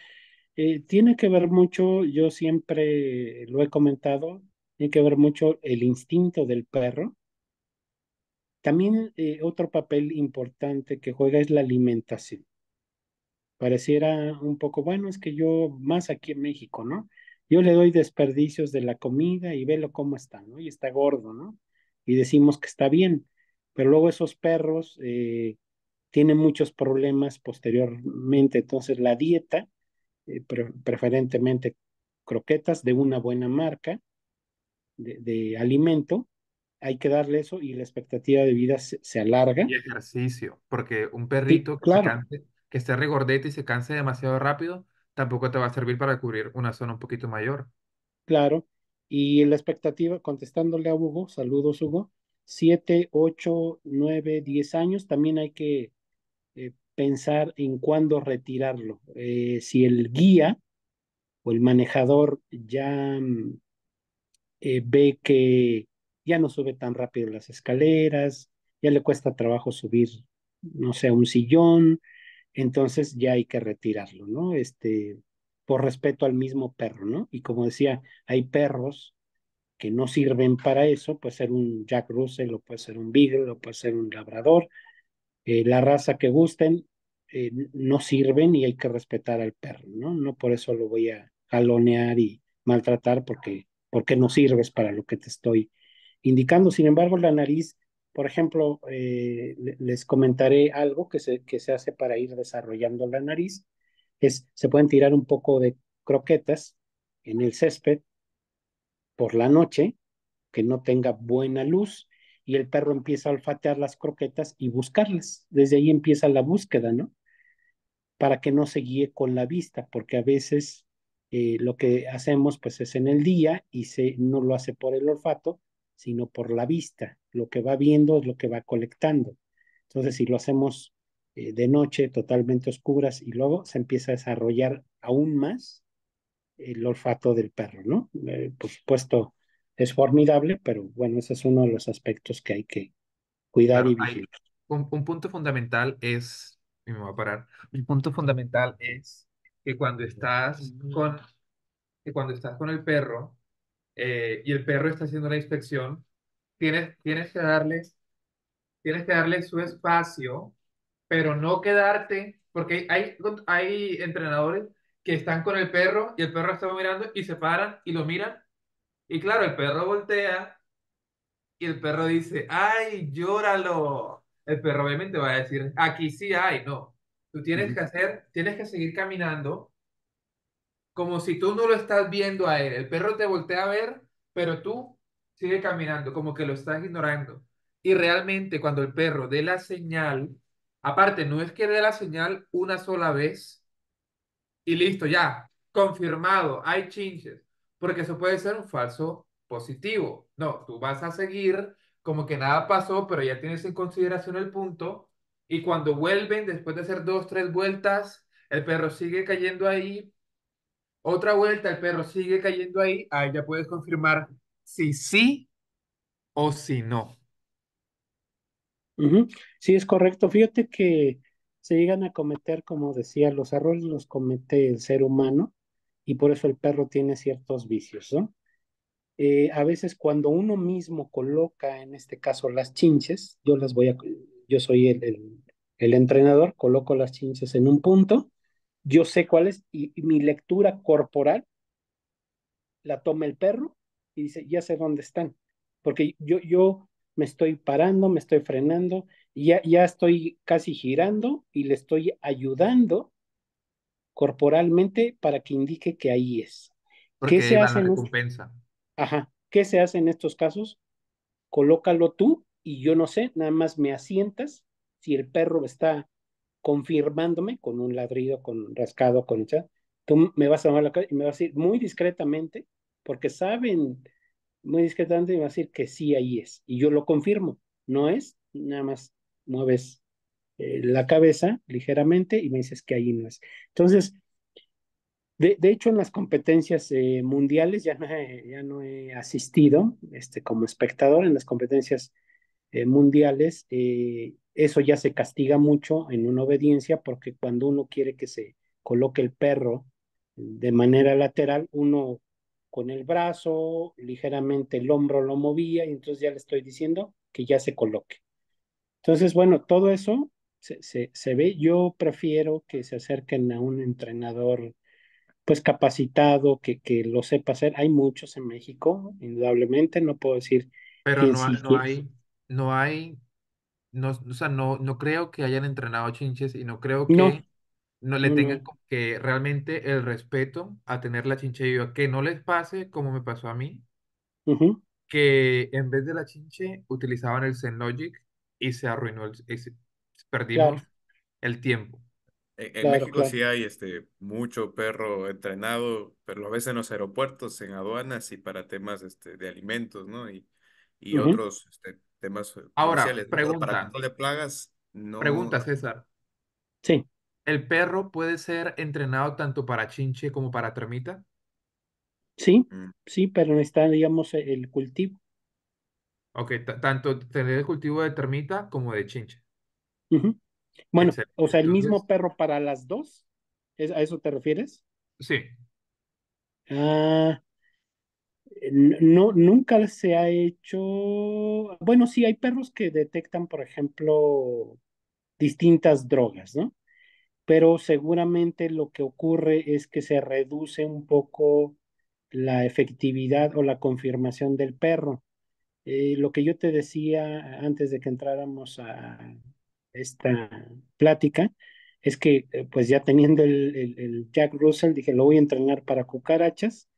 eh, tiene que ver mucho, yo siempre lo he comentado, tiene que ver mucho el instinto del perro. También eh, otro papel importante que juega es la alimentación pareciera un poco, bueno, es que yo más aquí en México, ¿no? Yo le doy desperdicios de la comida y velo cómo está, ¿no? Y está gordo, ¿no? Y decimos que está bien, pero luego esos perros eh, tienen muchos problemas posteriormente, entonces la dieta, eh, preferentemente croquetas de una buena marca de, alimento, hay que darle eso y la expectativa de vida se, alarga. Y ejercicio, porque un perrito claro que esté regordete y se canse demasiado rápido, tampoco te va a servir para cubrir una zona un poquito mayor. Claro. Y la expectativa, contestándole a Hugo, saludos Hugo, 7, 8, 9, 10 años, también hay que eh, pensar en cuándo retirarlo. Eh, si el guía o el manejador ya mm, eh, ve que ya no sube tan rápido las escaleras, ya le cuesta trabajo subir, no sé, un sillón, entonces ya hay que retirarlo, ¿no? Este, por respeto al mismo perro, ¿no? Y como decía, hay perros que no sirven para eso, puede ser un Jack Russell, o puede ser un Beagle, o puede ser un Labrador, eh, la raza que gusten, eh, no sirven y hay que respetar al perro, ¿no? No por eso lo voy a jalonear y maltratar porque, porque no sirves para lo que te estoy indicando. Sin embargo, la nariz por ejemplo, eh, les comentaré algo que se, que se hace para ir desarrollando la nariz. Es, se pueden tirar un poco de croquetas en el césped por la noche, que no tenga buena luz, y el perro empieza a olfatear las croquetas y buscarlas. Desde ahí empieza la búsqueda, ¿no? Para que no se guíe con la vista, porque a veces eh, lo que hacemos pues es en el día y se, no lo hace por el olfato, sino por la vista lo que va viendo es lo que va colectando. Entonces, si lo hacemos eh, de noche, totalmente oscuras, y luego se empieza a desarrollar aún más el olfato del perro, ¿no? Eh, por supuesto, es formidable, pero bueno, ese es uno de los aspectos que hay que cuidar y vigilar. un, punto fundamental es, y me voy a parar, un punto fundamental es que cuando estás con, que cuando estás con el perro eh, y el perro está haciendo la inspección, tienes, que darle, tienes que darle su espacio, pero no quedarte, porque hay, hay entrenadores que están con el perro y el perro está mirando y se paran y lo miran. Y claro, el perro voltea y el perro dice, ay, llóralo. El perro obviamente va a decir, aquí sí hay, no. Tú tienes que hacer, tienes que seguir caminando como si tú no lo estás viendo a él. El perro te voltea a ver, pero tú sigue caminando, como que lo estás ignorando. Y realmente cuando el perro dé la señal, aparte, no es que dé la señal una sola vez y listo, ya, confirmado, hay chinches, porque eso puede ser un falso positivo. No, tú vas a seguir como que nada pasó, pero ya tienes en consideración el punto y cuando vuelven, después de hacer dos, tres vueltas, el perro sigue cayendo ahí. Otra vuelta, el perro sigue cayendo ahí. Ahí ya puedes confirmar si sí o si no. Sí, es correcto. Fíjate que se llegan a cometer, como decía, los errores los comete el ser humano y por eso el perro tiene ciertos vicios, ¿no? Eh, a veces cuando uno mismo coloca, en este caso, las chinches, yo las voy a, yo soy el, entrenador, coloco las chinches en un punto, yo sé cuál es y mi lectura corporal la toma el perro y dice, ya sé dónde están, porque yo, yo me estoy parando, me estoy frenando, ya, ya estoy casi girando y le estoy ayudando corporalmente para que indique que ahí es. ¿Qué se hace? Ajá. ¿Qué se hace en estos casos? Colócalo tú y yo no sé, nada más me asientas si el perro está confirmándome con un ladrido, con rascado, con chat, tú me vas a tomar la cara y me vas a decir muy discretamente, porque saben muy discretamente y va a decir que sí, ahí es. Y yo lo confirmo, no es, nada más mueves eh, la cabeza ligeramente y me dices que ahí no es. Entonces, de, hecho, en las competencias eh, mundiales ya no, he, ya no he asistido este, como espectador en las competencias eh, mundiales. eso ya se castiga mucho en una obediencia porque cuando uno quiere que se coloque el perro de manera lateral, uno con el brazo, ligeramente el hombro lo movía y entonces ya le estoy diciendo que ya se coloque. Entonces, bueno, todo eso se, se, ve. Yo prefiero que se acerquen a un entrenador pues capacitado, que, que lo sepa hacer. Hay muchos en México, indudablemente, no puedo decir. Pero no, no hay, no hay, no, o sea, no, no creo que hayan entrenado chinches y no creo que no le tengan que realmente el respeto a tener la chinche viva, que no les pase como me pasó a mí, que en vez de la chinche utilizaban el ZenLogic y se arruinó, el, perdimos el tiempo. E-, en, México sí hay este, mucho perro entrenado, pero a veces en los aeropuertos, en aduanas y para temas este, de alimentos, ¿no? Y, y otros este, temas eh, Ahora, para pregunta. ¿no? plagas, no. Pregunta, César. Sí. ¿El perro puede ser entrenado tanto para chinche como para termita? Sí, mm. sí, pero necesita, digamos, el cultivo. Ok, tanto tener el cultivo de termita como de chinche. Bueno, o sea, el mismo perro para las dos, ¿a eso te refieres? Sí. Ah, no, nunca se ha hecho. Bueno, sí, hay perros que detectan, por ejemplo, distintas drogas, ¿no? pero seguramente lo que ocurre es que se reduce un poco la efectividad o la confirmación del perro. Eh, lo que yo te decía antes de que entráramos a esta plática es que eh, pues ya teniendo el, Jack Russell dije lo voy a entrenar para cucarachas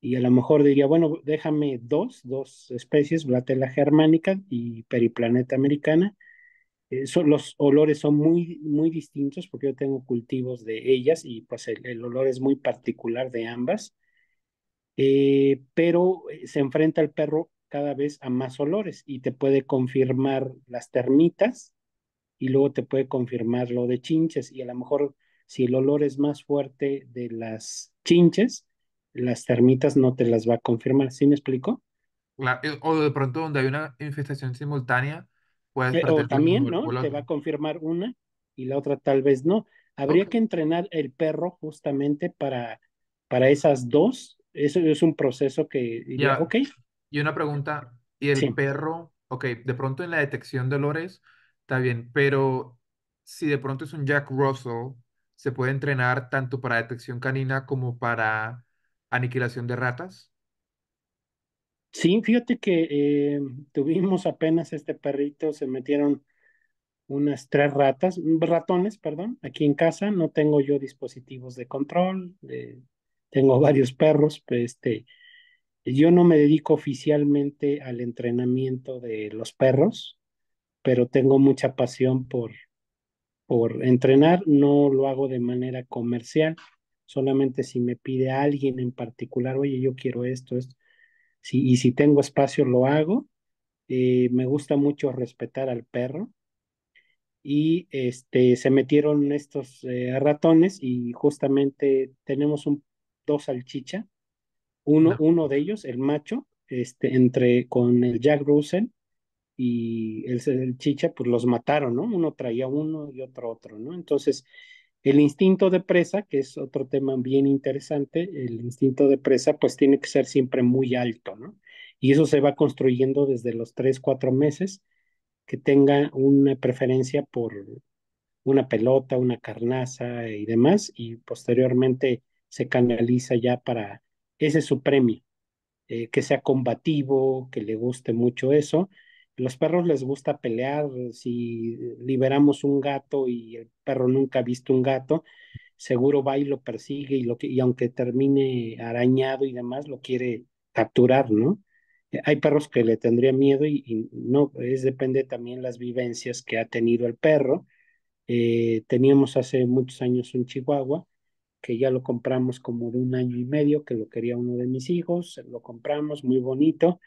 y a lo mejor diría bueno déjame dos, dos especies, Blatella germánica y Periplaneta americana eh, los olores son muy, muy distintos porque yo tengo cultivos de ellas y pues el, olor es muy particular de ambas, eh, pero eh, se enfrenta el perro cada vez a más olores y te puede confirmar las termitas y luego te puede confirmar lo de chinches y a lo mejor si el olor es más fuerte de las chinches, las termitas no te las va a confirmar, ¿sí me explico? o de pronto donde hay una infestación simultánea, eh, también, ¿no? Te va a confirmar una y la otra tal vez no. Habría que entrenar el perro justamente para, para esas dos. Eso es un proceso que... Ya, Y una pregunta, ¿y el perro? Ok, de pronto en la detección de olores, está bien, pero si de pronto es un Jack Russell, se puede entrenar tanto para detección canina como para aniquilación de ratas. Sí, fíjate que eh, tuvimos apenas este perrito, se metieron unas tres ratas, mm, ratones, perdón, aquí en casa. No tengo yo dispositivos de control, eh, tengo varios perros, pero este, yo no me dedico oficialmente al entrenamiento de los perros, pero tengo mucha pasión por, por entrenar, no lo hago de manera comercial, solamente si me pide alguien en particular, oye, yo quiero esto, esto. Sí, y si tengo espacio, lo hago. Eh, me gusta mucho respetar al perro. Y este, se metieron estos eh, ratones y justamente tenemos un, dos salchicha. Uno, uno de ellos, el macho, este, entre con el Jack Russell y el, salchicha, pues los mataron, ¿no? Uno traía uno y otro otro, ¿no? Entonces, el instinto de presa, que es otro tema bien interesante, el instinto de presa pues tiene que ser siempre muy alto, ¿no? Y eso se va construyendo desde los tres, cuatro meses, que tenga una preferencia por una pelota, una carnaza y demás, y posteriormente se canaliza ya para ese su premio, eh, que sea combativo, que le guste mucho eso, los perros les gusta pelear, si liberamos un gato y el perro nunca ha visto un gato, seguro va y lo persigue y, lo que, aunque termine arañado y demás, lo quiere capturar, ¿no? Hay perros que le tendría miedo y, no, es depende también las vivencias que ha tenido el perro. Eh, teníamos hace muchos años un chihuahua que ya lo compramos como de un año y medio, que lo quería uno de mis hijos, lo compramos muy bonito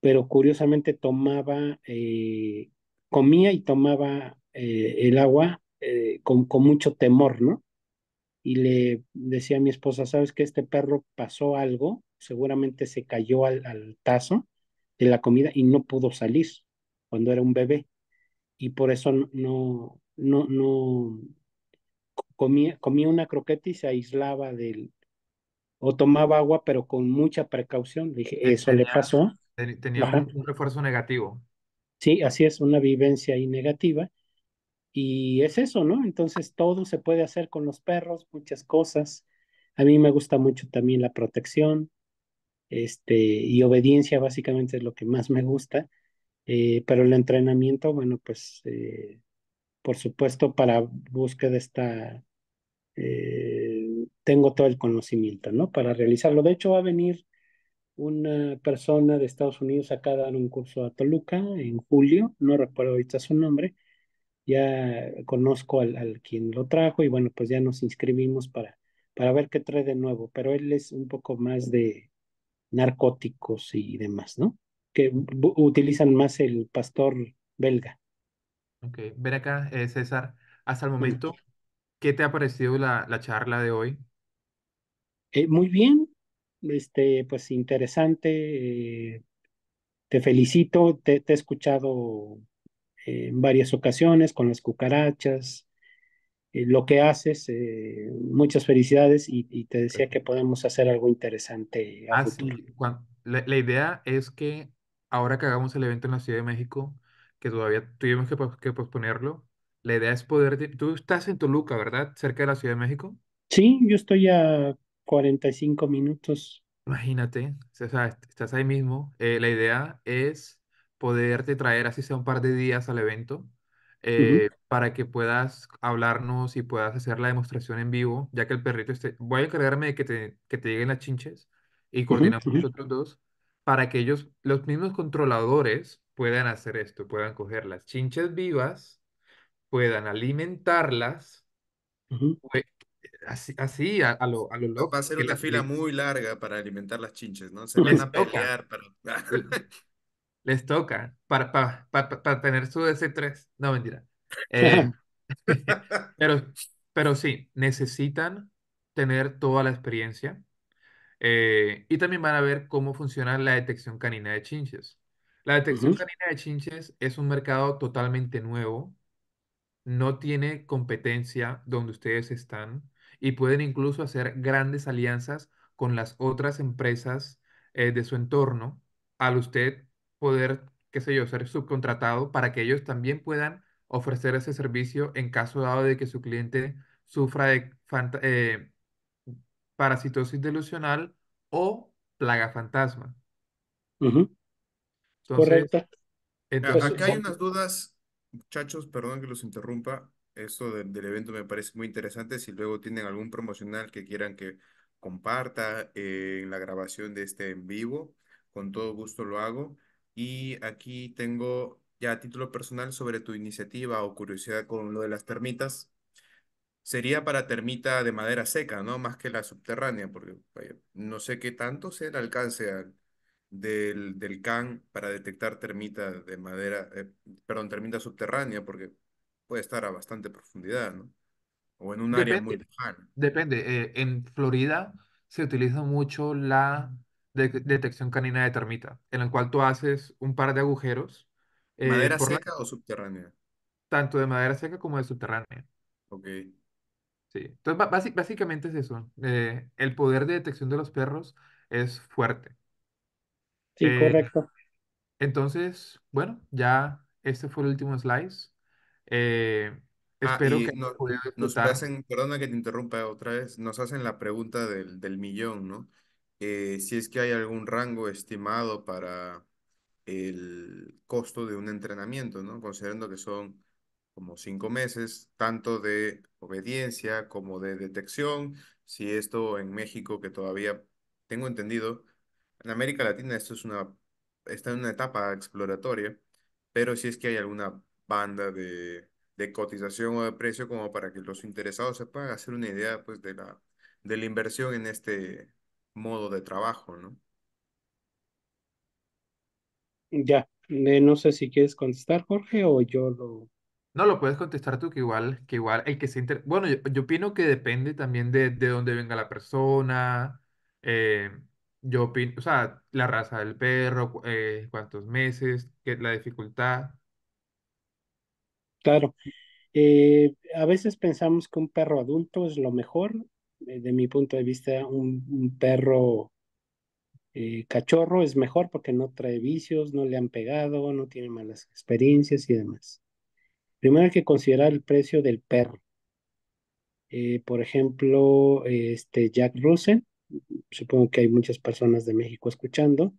pero curiosamente tomaba, eh, comía y tomaba eh, el agua eh, con, con, mucho temor, ¿no? Y le decía a mi esposa, ¿sabes que Este perro pasó algo, seguramente se cayó al, al tazo de la comida y no pudo salir cuando era un bebé. Y por eso no, no, no, comía, comía una croqueta y se aislaba del, o tomaba agua, pero con mucha precaución. Dije, eso le pasó Tenía un refuerzo negativo. Sí, así es, una vivencia ahí negativa. Y es eso, ¿no? Entonces todo se puede hacer con los perros, muchas cosas. A mí me gusta mucho también la protección, este, y obediencia básicamente es lo que más me gusta. Eh, pero el entrenamiento, bueno, pues eh, por supuesto para búsqueda está, eh, tengo todo el conocimiento, ¿no? Para realizarlo. De hecho, va a venir una persona de Estados Unidos acá dan un curso a Toluca en julio, no recuerdo ahorita su nombre, ya conozco al, quien lo trajo y bueno, pues ya nos inscribimos para, para ver qué trae de nuevo, pero él es un poco más de narcóticos y demás, ¿no? Que utilizan más el pastor belga. Ok, ver acá, eh, César, hasta el momento, ¿qué te ha parecido la, la charla de hoy? Eh, muy bien, este, pues interesante. Eh, te felicito, te, he escuchado en varias ocasiones con las cucarachas, eh, lo que haces, eh, muchas felicidades y, te decía que podemos hacer algo interesante. A ah, futuro. la, idea es que ahora que hagamos el evento en la Ciudad de México, que todavía tuvimos que posponerlo, la idea es poder, tú estás en Toluca, ¿verdad? Cerca de la Ciudad de México. Sí, yo estoy a 45 minutos. Imagínate, o sea, estás ahí mismo. Eh, la idea es poderte traer, así sea un par de días al evento, eh, para que puedas hablarnos y puedas hacer la demostración en vivo, ya que el perrito esté... Voy a encargarme de que te, que te lleguen las chinches y coordinamos nosotros dos para que ellos, los mismos controladores, puedan hacer esto, puedan coger las chinches vivas, puedan alimentarlas, así, a, lo, loco. Va a ser una fila muy larga para alimentar las chinches, ¿no? Se van a pelear les toca para, para, tener su DC3. No, mentira. Eh, pero, pero sí, necesitan tener toda la experiencia eh, y también van a ver cómo funciona la detección canina de chinches. La detección canina de chinches es un mercado totalmente nuevo, no tiene competencia donde ustedes están y pueden incluso hacer grandes alianzas con las otras empresas eh, de su entorno al usted poder, qué sé yo, ser subcontratado para que ellos también puedan ofrecer ese servicio en caso dado de que su cliente sufra de eh, parasitosis delusional o plaga fantasma. Correcto. Acá hay unas dudas, muchachos, perdón que los interrumpa. Esto del evento me parece muy interesante. Si luego tienen algún promocional que quieran que comparta en eh, la grabación de este en vivo, con todo gusto lo hago. Y aquí tengo ya a título personal sobre tu iniciativa o curiosidad con lo de las termitas. Sería para termita de madera seca, ¿no? Más que la subterránea, porque no sé qué tanto sea el alcance del, del, CAN para detectar termita de madera, eh, perdón, termita subterránea, porque puede estar a bastante profundidad, ¿no? O en un área muy lejana. Depende. Eh, en Florida se utiliza mucho la detección canina de termita, en el cual tú haces un par de agujeros. Eh, ¿Madera seca o subterránea? Tanto de madera seca como de subterránea. Ok. Sí, entonces básicamente es eso. Eh, el poder de detección de los perros es fuerte. Sí, correcto. Entonces, bueno, ya este fue el último slice. Eh, ah, espero que nos hacen, perdona que te interrumpa otra vez, nos hacen la pregunta del, millón, ¿no? Eh, si es que hay algún rango estimado para el costo de un entrenamiento, ¿no? Considerando que son como cinco meses, tanto de obediencia como de detección. Si esto en México, que todavía tengo entendido, en América Latina esto es una, está en una etapa exploratoria, pero si es que hay alguna banda de, cotización o de precio como para que los interesados se puedan hacer una idea pues, de, la, de la inversión en este modo de trabajo, ¿no? Ya, eh, no sé si quieres contestar, Jorge, o yo lo... No, lo puedes contestar tú, que igual, que igual el que se Bueno, yo, opino que depende también de, dónde venga la persona, eh, yo opino, o sea, la raza del perro, eh, cuántos meses, la dificultad, Claro. Eh, a veces pensamos que un perro adulto es lo mejor. Eh, de mi punto de vista, un, perro eh, cachorro es mejor porque no trae vicios, no le han pegado, no tiene malas experiencias y demás. Primero hay que considerar el precio del perro. por ejemplo, este Jack Russell, supongo que hay muchas personas de México escuchando,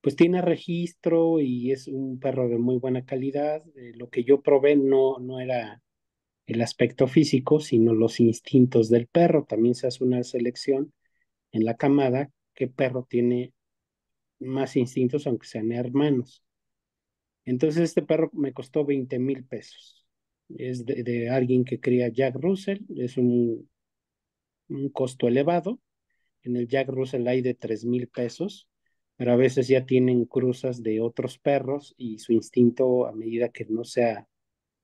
pues tiene registro y es un perro de muy buena calidad. Eh, lo que yo probé no, no era el aspecto físico, sino los instintos del perro. También se hace una selección en la camada qué perro tiene más instintos, aunque sean hermanos. Entonces este perro me costó 20 mil pesos. Es de, alguien que cría Jack Russell, es un, un costo elevado. En el Jack Russell hay de 3 mil pesos pero a veces ya tienen cruzas de otros perros y su instinto a medida que no sea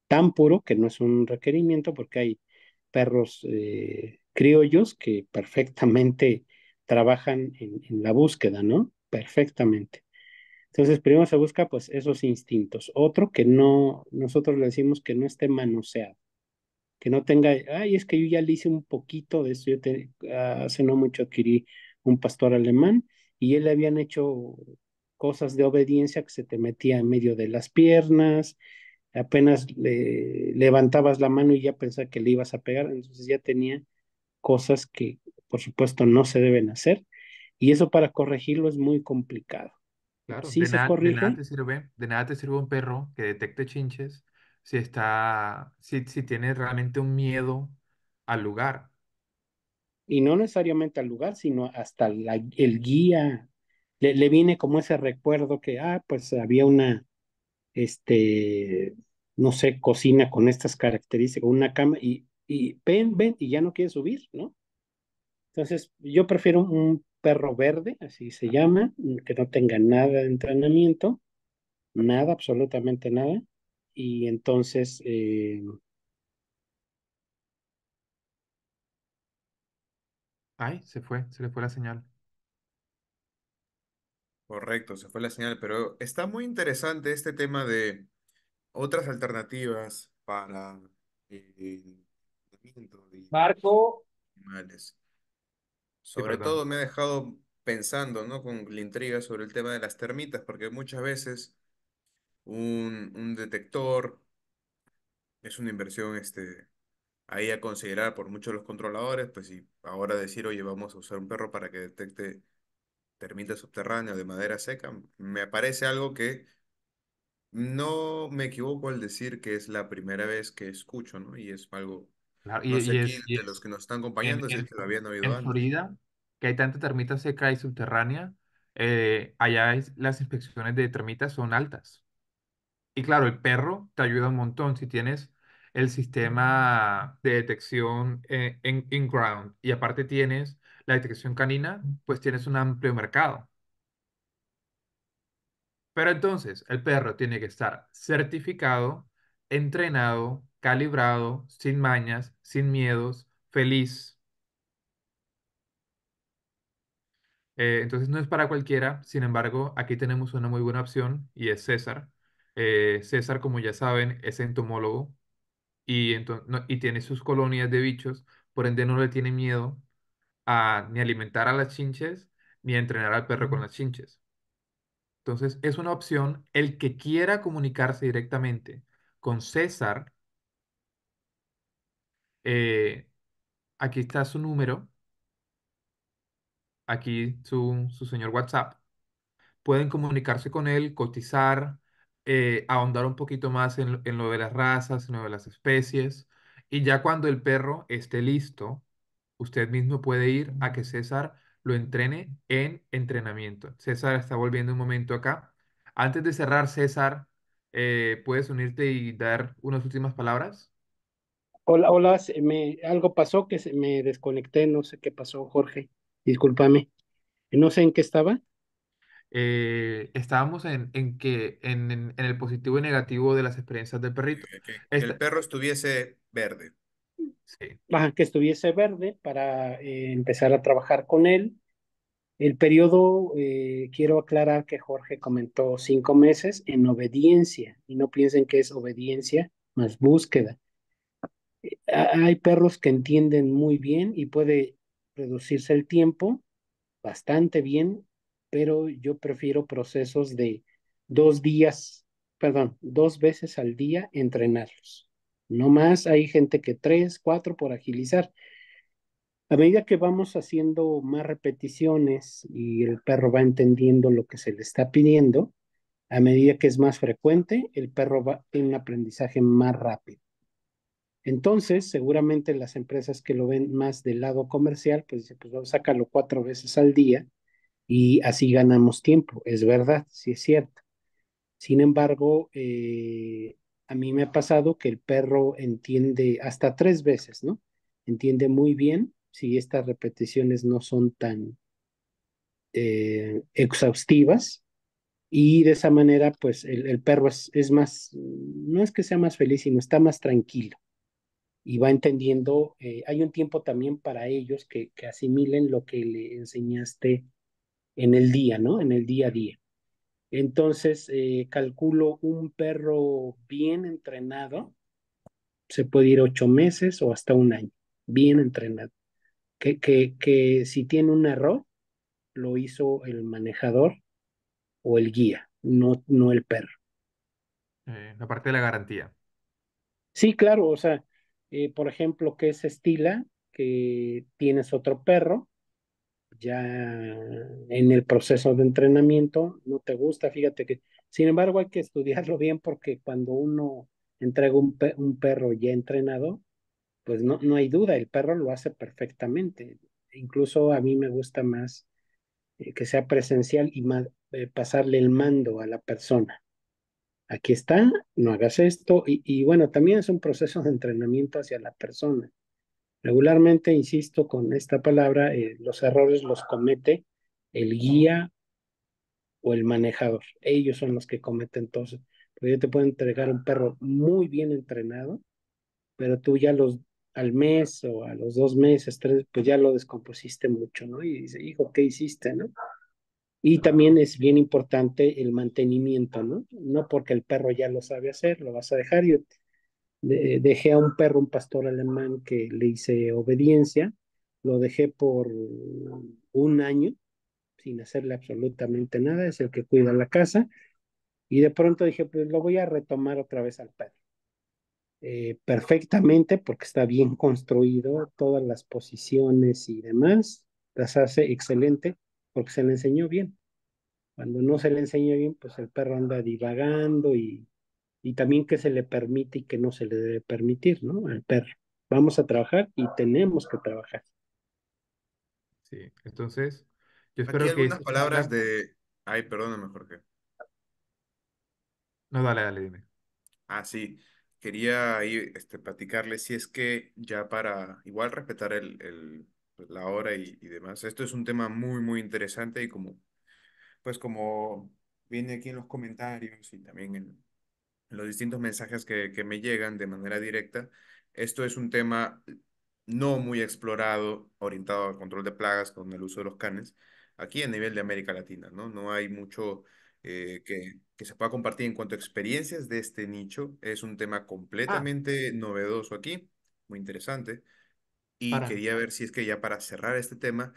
tan puro, que no es un requerimiento, porque hay perros eh, criollos que perfectamente trabajan en, la búsqueda, ¿no? Perfectamente. Entonces, primero se busca pues esos instintos. Otro que no, nosotros le decimos que no esté manoseado, que no tenga, ay, es que yo ya le hice un poquito de eso, yo hace no mucho adquirí un pastor alemán y él le habían hecho cosas de obediencia que se te metía en medio de las piernas, apenas le levantabas la mano y ya pensaba que le ibas a pegar, entonces ya tenía cosas que por supuesto no se deben hacer y eso para corregirlo es muy complicado. Claro, de, nada, te sirve, un perro que detecte chinches si está, si, si tiene realmente un miedo al lugar y no necesariamente al lugar, sino hasta el guía. Le, viene como ese recuerdo que, ah, pues había una, este, no sé, cocina con estas características, una cama, y, y ven, ven, y ya no quiere subir, ¿no? Entonces, yo prefiero un perro verde, así se llama, que no tenga nada de entrenamiento, nada, absolutamente nada, y entonces eh, Ay, se fue, se le fue la señal. Correcto, se fue la señal, pero está muy interesante este tema de otras alternativas para Marco. Sobre todo me ha dejado pensando, ¿no? Con la intriga sobre el tema de las termitas, porque muchas veces un, un detector es una inversión este, ahí a considerar por muchos los controladores, pues si ahora decir, oye, vamos a usar un perro para que detecte termitas subterráneas de madera seca, me parece algo que no me equivoco al decir que es la primera vez que escucho, ¿no? Y es algo... y, es, de los que nos están acompañando es que lo habían oído en Florida, que hay tanta termita seca y subterránea, eh, allá las inspecciones de termitas son altas. Y claro, el perro te ayuda un montón. Si tienes el sistema de detección eh, en, in ground y aparte tienes la detección canina, pues tienes un amplio mercado. Pero entonces el perro tiene que estar certificado, entrenado, calibrado, sin mañas, sin miedos, feliz. Eh, entonces no es para cualquiera, sin embargo, aquí tenemos una muy buena opción y es César. Eh, César, como ya saben, es entomólogo, y, y tiene sus colonias de bichos, por ende no le tiene miedo a ni alimentar a las chinches ni entrenar al perro con las chinches. Entonces es una opción el que quiera comunicarse directamente con César. Eh, aquí está su número, aquí su, su señor WhatsApp. Pueden comunicarse con él, cotizar, eh, ahondar un poquito más en, en, lo de las razas, en lo de las especies. Y ya cuando el perro esté listo, usted mismo puede ir a que César lo entrene en entrenamiento. César está volviendo un momento acá. Antes de cerrar, César, eh, ¿puedes unirte y dar unas últimas palabras? Hola, hola, me, algo pasó que me desconecté, no sé qué pasó, Jorge, discúlpame. No sé en qué estaba. Eh, estábamos en, en que en, en, el positivo y negativo de las experiencias del perrito. Que, el perro estuviese verde. Sí. que estuviese verde para eh, empezar a trabajar con él. El periodo, eh, quiero aclarar que Jorge comentó cinco meses en obediencia, y no piensen que es obediencia más búsqueda. Hay perros que entienden muy bien y puede reducirse el tiempo bastante bien pero yo prefiero procesos de dos días, perdón, dos veces al día entrenarlos. No más, hay gente que tres, cuatro por agilizar. A medida que vamos haciendo más repeticiones y el perro va entendiendo lo que se le está pidiendo, a medida que es más frecuente, el perro va en un aprendizaje más rápido. Entonces, seguramente las empresas que lo ven más del lado comercial, pues dicen, pues sacarlo cuatro veces al día y así ganamos tiempo, es verdad, sí es cierto. Sin embargo, eh, a mí me ha pasado que el perro entiende hasta tres veces, ¿no? Entiende muy bien si estas repeticiones no son tan eh, exhaustivas y de esa manera, pues el, perro es, más, no es que sea más feliz, sino está más tranquilo y va entendiendo, eh, hay un tiempo también para ellos que, que asimilen lo que le enseñaste en el día, ¿no? En el día a día. Entonces, eh, calculo un perro bien entrenado, se puede ir ocho meses o hasta un año, bien entrenado. Que, que, que si tiene un error, lo hizo el manejador o el guía, no, no el perro. Eh, la parte de la garantía. Sí, claro, o sea, eh, por ejemplo, que es Estila, que tienes otro perro, ya en el proceso de entrenamiento no te gusta, fíjate que, sin embargo, hay que estudiarlo bien porque cuando uno entrega un, perro ya entrenado, pues no, no hay duda, el perro lo hace perfectamente. Incluso a mí me gusta más eh, que sea presencial y eh, pasarle el mando a la persona. Aquí está, no hagas esto. Y, y bueno, también es un proceso de entrenamiento hacia la persona. Regularmente, insisto con esta palabra, eh, los errores los comete el guía o el manejador. Ellos son los que cometen entonces. Pero yo te puedo entregar un perro muy bien entrenado, pero tú ya los al mes o a los dos meses, tres, pues ya lo descompusiste mucho, ¿no? Y dice, hijo, ¿qué hiciste, no? Y también es bien importante el mantenimiento, ¿no? No porque el perro ya lo sabe hacer, lo vas a dejar y dejé a un perro, un pastor alemán que le hice obediencia, lo dejé por un año sin hacerle absolutamente nada, es el que cuida la casa, y de pronto dije, pues lo voy a retomar otra vez al perro. Eh, perfectamente porque está bien construido, todas las posiciones y demás, las hace excelente porque se le enseñó bien. Cuando no se le enseñó bien, pues el perro anda divagando y y también qué se le permite y qué no se le debe permitir, ¿no? Al Vamos a trabajar y tenemos que trabajar. Sí, entonces, yo espero que algunas palabras de... Ay, perdóname, Jorge. No, dale, dale, dime. Ah, sí. Quería ahí este, platicarles si es que ya para igual respetar el, el pues, la hora y, y, demás. Esto es un tema muy, muy interesante y como, pues como viene aquí en los comentarios y también en, los distintos mensajes que, me llegan de manera directa, esto es un tema no muy explorado, orientado al control de plagas con el uso de los canes, aquí a nivel de América Latina, ¿no? No hay mucho eh, que, que, se pueda compartir en cuanto a experiencias de este nicho. Es un tema ah. completamente novedoso aquí, muy interesante. Y quería ver si es que ya para cerrar este tema,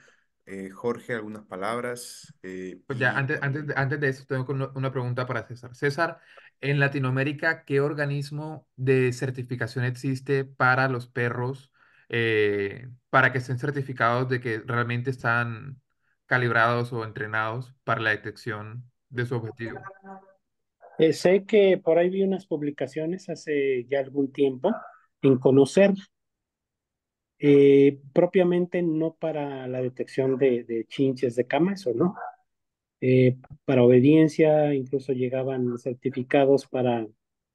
eh, Jorge, algunas palabras. Eh, pues ya, antes, antes, antes de eso, tengo una pregunta para César. César, en Latinoamérica, ¿qué organismo de certificación existe para los perros eh, para que estén certificados de que realmente están calibrados o entrenados para la detección de su objetivo? Eh, sé que por ahí vi unas publicaciones hace ya algún tiempo en conocer, eh, propiamente no para la detección de, de chinches de cama, eso no, eh, para obediencia, incluso llegaban certificados para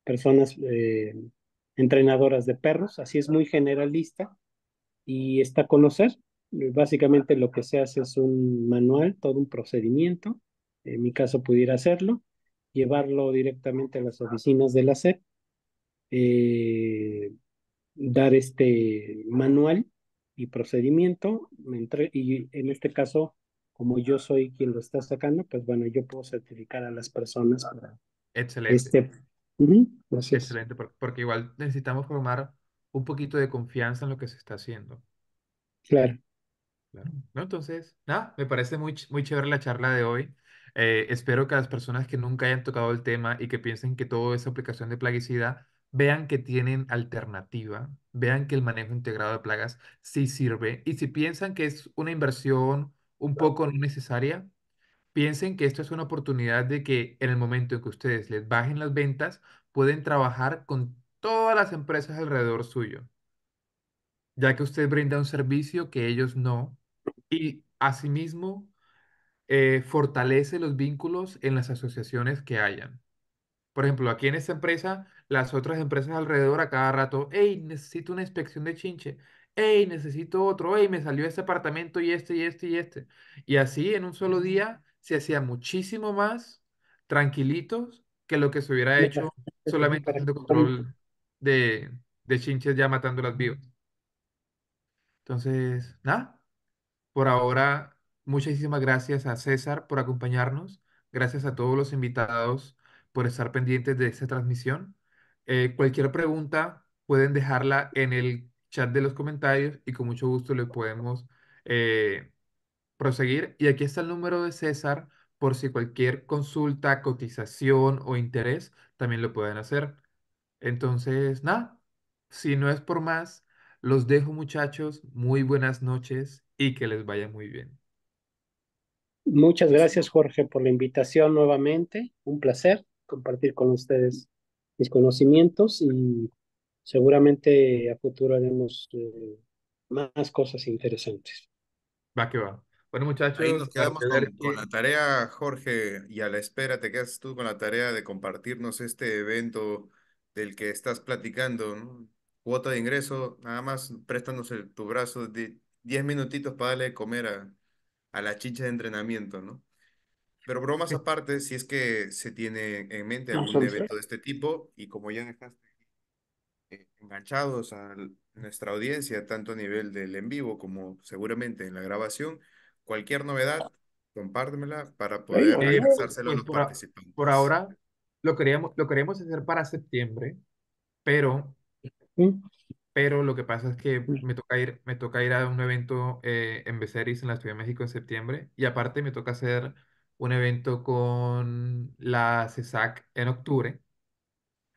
personas eh, entrenadoras de perros, así es muy generalista y está a conocer. Básicamente lo que se hace es un manual, todo un procedimiento, en mi caso pudiera hacerlo, llevarlo directamente a las oficinas de la SEP, eh, dar este manual y procedimiento, y en este caso como yo soy quien lo está sacando, pues bueno, yo puedo certificar a las personas. Excelente. Este... Excelente, porque igual necesitamos formar un poquito de confianza en lo que se está haciendo. Claro. Claro. No, entonces, nada, me parece muy, muy chévere la charla de hoy. Eh, espero que las personas que nunca hayan tocado el tema y que piensen que todo esa aplicación de plaguicida vean que tienen alternativa, vean que el manejo integrado de plagas sí sirve y si piensan que es una inversión un poco no necesaria, piensen que esto es una oportunidad de que en el momento en que ustedes les bajen las ventas, pueden trabajar con todas las empresas alrededor suyo, ya que usted brinda un servicio que ellos no y asimismo eh, fortalece los vínculos en las asociaciones que hayan. Por ejemplo, aquí en esta empresa, las otras empresas alrededor a cada rato, hey, necesito una inspección de chinche hey, necesito otro, hey, me salió este apartamento y este y este y este. Y así en un solo mm. día se hacía muchísimo más tranquilitos que lo que se hubiera hecho solamente haciendo control de, de chinches ya matándolas vivas. Entonces, nada, por ahora, muchísimas gracias a César por acompañarnos, gracias a todos los invitados por estar pendientes de esta transmisión. Eh, cualquier pregunta pueden dejarla en el chat de los comentarios y con mucho gusto le podemos eh, proseguir. Y aquí está el número de César por si cualquier consulta, cotización o interés también lo pueden hacer. Entonces, nada, si no es por más, los dejo muchachos, muy buenas noches y que les vaya muy bien. Muchas gracias Jorge por la invitación nuevamente, un placer compartir con ustedes mis conocimientos y seguramente a futuro haremos eh, más cosas interesantes. Va que va. Bueno, muchachos. nos quedamos con, la tarea, Jorge, y a la espera te quedas tú con la tarea de compartirnos este evento del que estás platicando, ¿no? Cuota de ingreso, nada más préstanos tu brazo, 10 minutitos para darle de comer a, a la chicha de entrenamiento, ¿no? Pero bromas aparte, si es que se tiene en mente algún evento de este tipo, y como ya dejaste eh, enganchados a nuestra audiencia, tanto a nivel del en vivo como seguramente en la grabación. Cualquier novedad, compártemela para poder sí, a eh, los participantes. Por ahora lo queríamos, lo queremos hacer para septiembre, pero, pero lo que pasa es que me toca ir, me toca ir a un evento eh, en Beceris, en la Ciudad de México, en septiembre, y aparte me toca hacer un evento con la CESAC en octubre.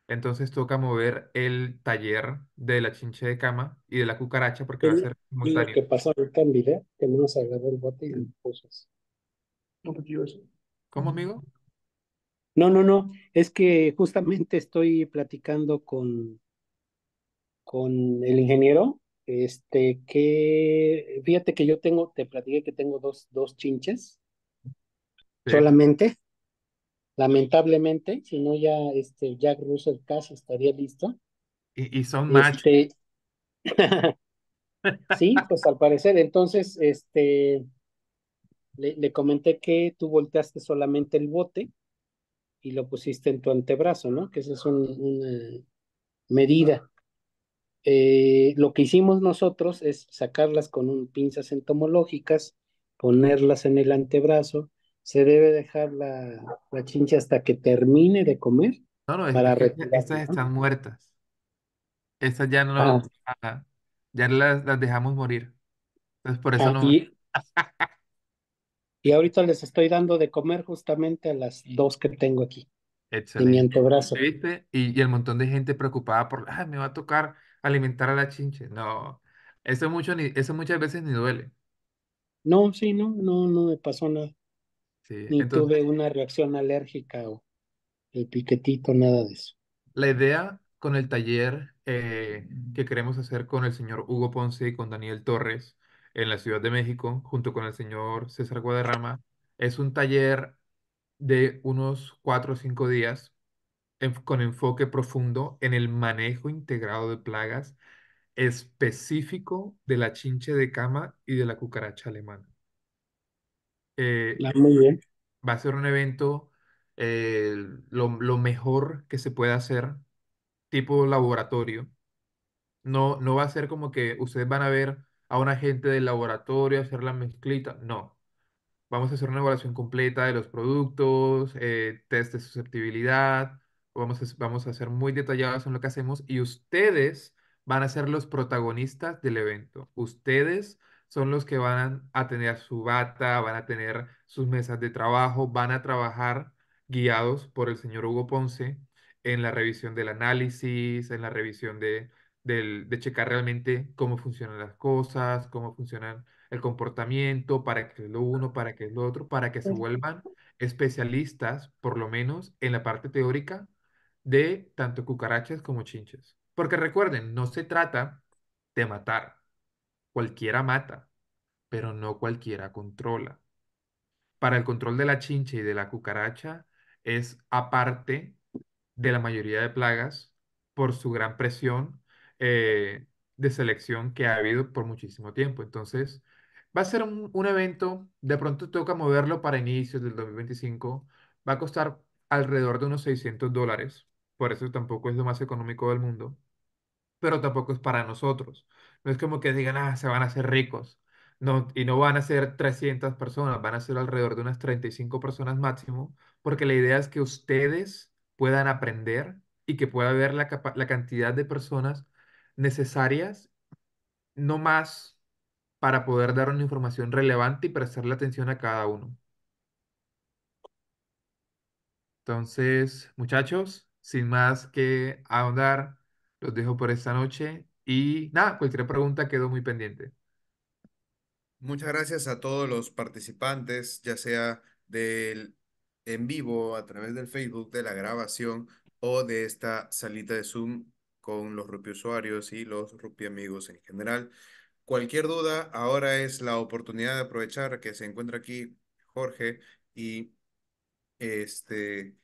Entonces toca mover el taller de la chinche de cama y de la cucaracha porque va a ser simultáneo. Lo que pasa ahorita en que no nos agarró el bote y pues, eso. ¿Cómo, amigo? No, no, no. Es que justamente estoy platicando con, con el ingeniero. Este, que fíjate que yo tengo, te platiqué que tengo dos, dos chinches solamente lamentablemente, si no ya este Jack Russell Caso estaría listo. Y, son más. Este, sí, pues al parecer, entonces, este, le, comenté que tú volteaste solamente el bote y lo pusiste en tu antebrazo, ¿no? Que esa es una medida. Eh, lo que hicimos nosotros es sacarlas con un, pinzas entomológicas, ponerlas en el antebrazo, se debe dejar la, la chincha hasta que termine de comer no, no, es estas están muertas. Estas ya no las, ah. ya las, las, dejamos morir. Entonces por eso ah, no. Y ahorita les estoy dando de comer justamente a las dos que tengo aquí. Excelente. Y, el montón de gente preocupada por, ah, me va a tocar alimentar a la chinche. No, eso, mucho ni, eso muchas veces ni duele. No, sí, no, no, no me pasó nada. Ni tuve una reacción alérgica o el piquetito, nada de eso. La idea con el taller eh, que queremos hacer con el señor Hugo Ponce y con Daniel Torres en la Ciudad de México, junto con el señor César Guadarrama, es un taller de unos cuatro o cinco días con enfoque profundo en el manejo integrado de plagas específico de la chinche de cama y de la cucaracha alemana. Eh, ah, va a ser un evento eh, lo, mejor que se pueda hacer, tipo laboratorio. No, no va a ser como que ustedes van a ver a una gente del laboratorio hacer la mezclita. No. Vamos a hacer una evaluación completa de los productos, eh, test de susceptibilidad. Vamos vamos a ser muy detallados en lo que hacemos y ustedes van a ser los protagonistas del evento. Ustedes son los que van a tener su bata, van a tener sus mesas de trabajo, van a trabajar guiados por el señor Hugo Ponce en la revisión del análisis, en la revisión de, de checar realmente cómo funcionan las cosas, cómo funcionan el comportamiento, para que es lo uno, para que es lo otro, para que se vuelvan especialistas, por lo menos en la parte teórica, de tanto cucarachas como chinches. Porque recuerden, no se trata de matar, Cualquiera mata, pero no cualquiera controla. Para el control de la chinche y de la cucaracha es aparte de la mayoría de plagas por su gran presión eh, de selección que ha habido por muchísimo tiempo. Entonces, va a ser un, un, evento, de pronto toca moverlo para inicios del 2025, va a costar alrededor de unos 600 dólares, por eso tampoco es lo más económico del mundo, pero tampoco es para nosotros. No es como que digan, ah, se van a hacer ricos. No, y no van a ser 300 personas, van a ser alrededor de unas 35 personas máximo, porque la idea es que ustedes puedan aprender y que pueda haber la, la cantidad de personas necesarias, no más para poder dar una información relevante y prestarle atención a cada uno. Entonces, muchachos, sin más que ahondar, los dejo por esta noche. Y nada, cualquier pregunta quedó muy pendiente. Muchas gracias a todos los participantes, ya sea del en vivo a través del Facebook de la grabación o de esta salita de Zoom con los Rupi usuarios y los Rupi amigos en general. Cualquier duda, ahora es la oportunidad de aprovechar que se encuentra aquí Jorge y este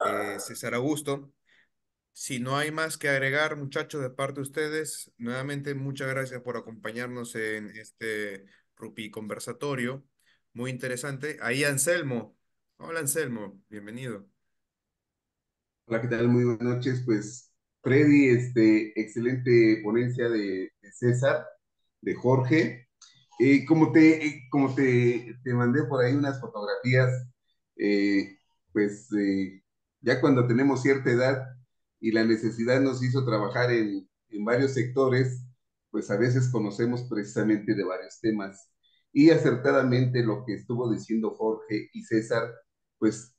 eh, César Augusto si no hay más que agregar, muchachos, de parte de ustedes, nuevamente muchas gracias por acompañarnos en este Rupi conversatorio. Muy interesante. Ahí Anselmo. Hola Anselmo, bienvenido. Hola, ¿qué tal? Muy buenas noches. Pues Freddy, este, excelente ponencia de, César, de Jorge. Eh, como te, eh, como te, mandé por ahí unas fotografías, eh, pues ya cuando tenemos cierta edad, y la necesidad nos hizo trabajar en, varios sectores, pues a veces conocemos precisamente de varios temas. Y acertadamente lo que estuvo diciendo Jorge y César, pues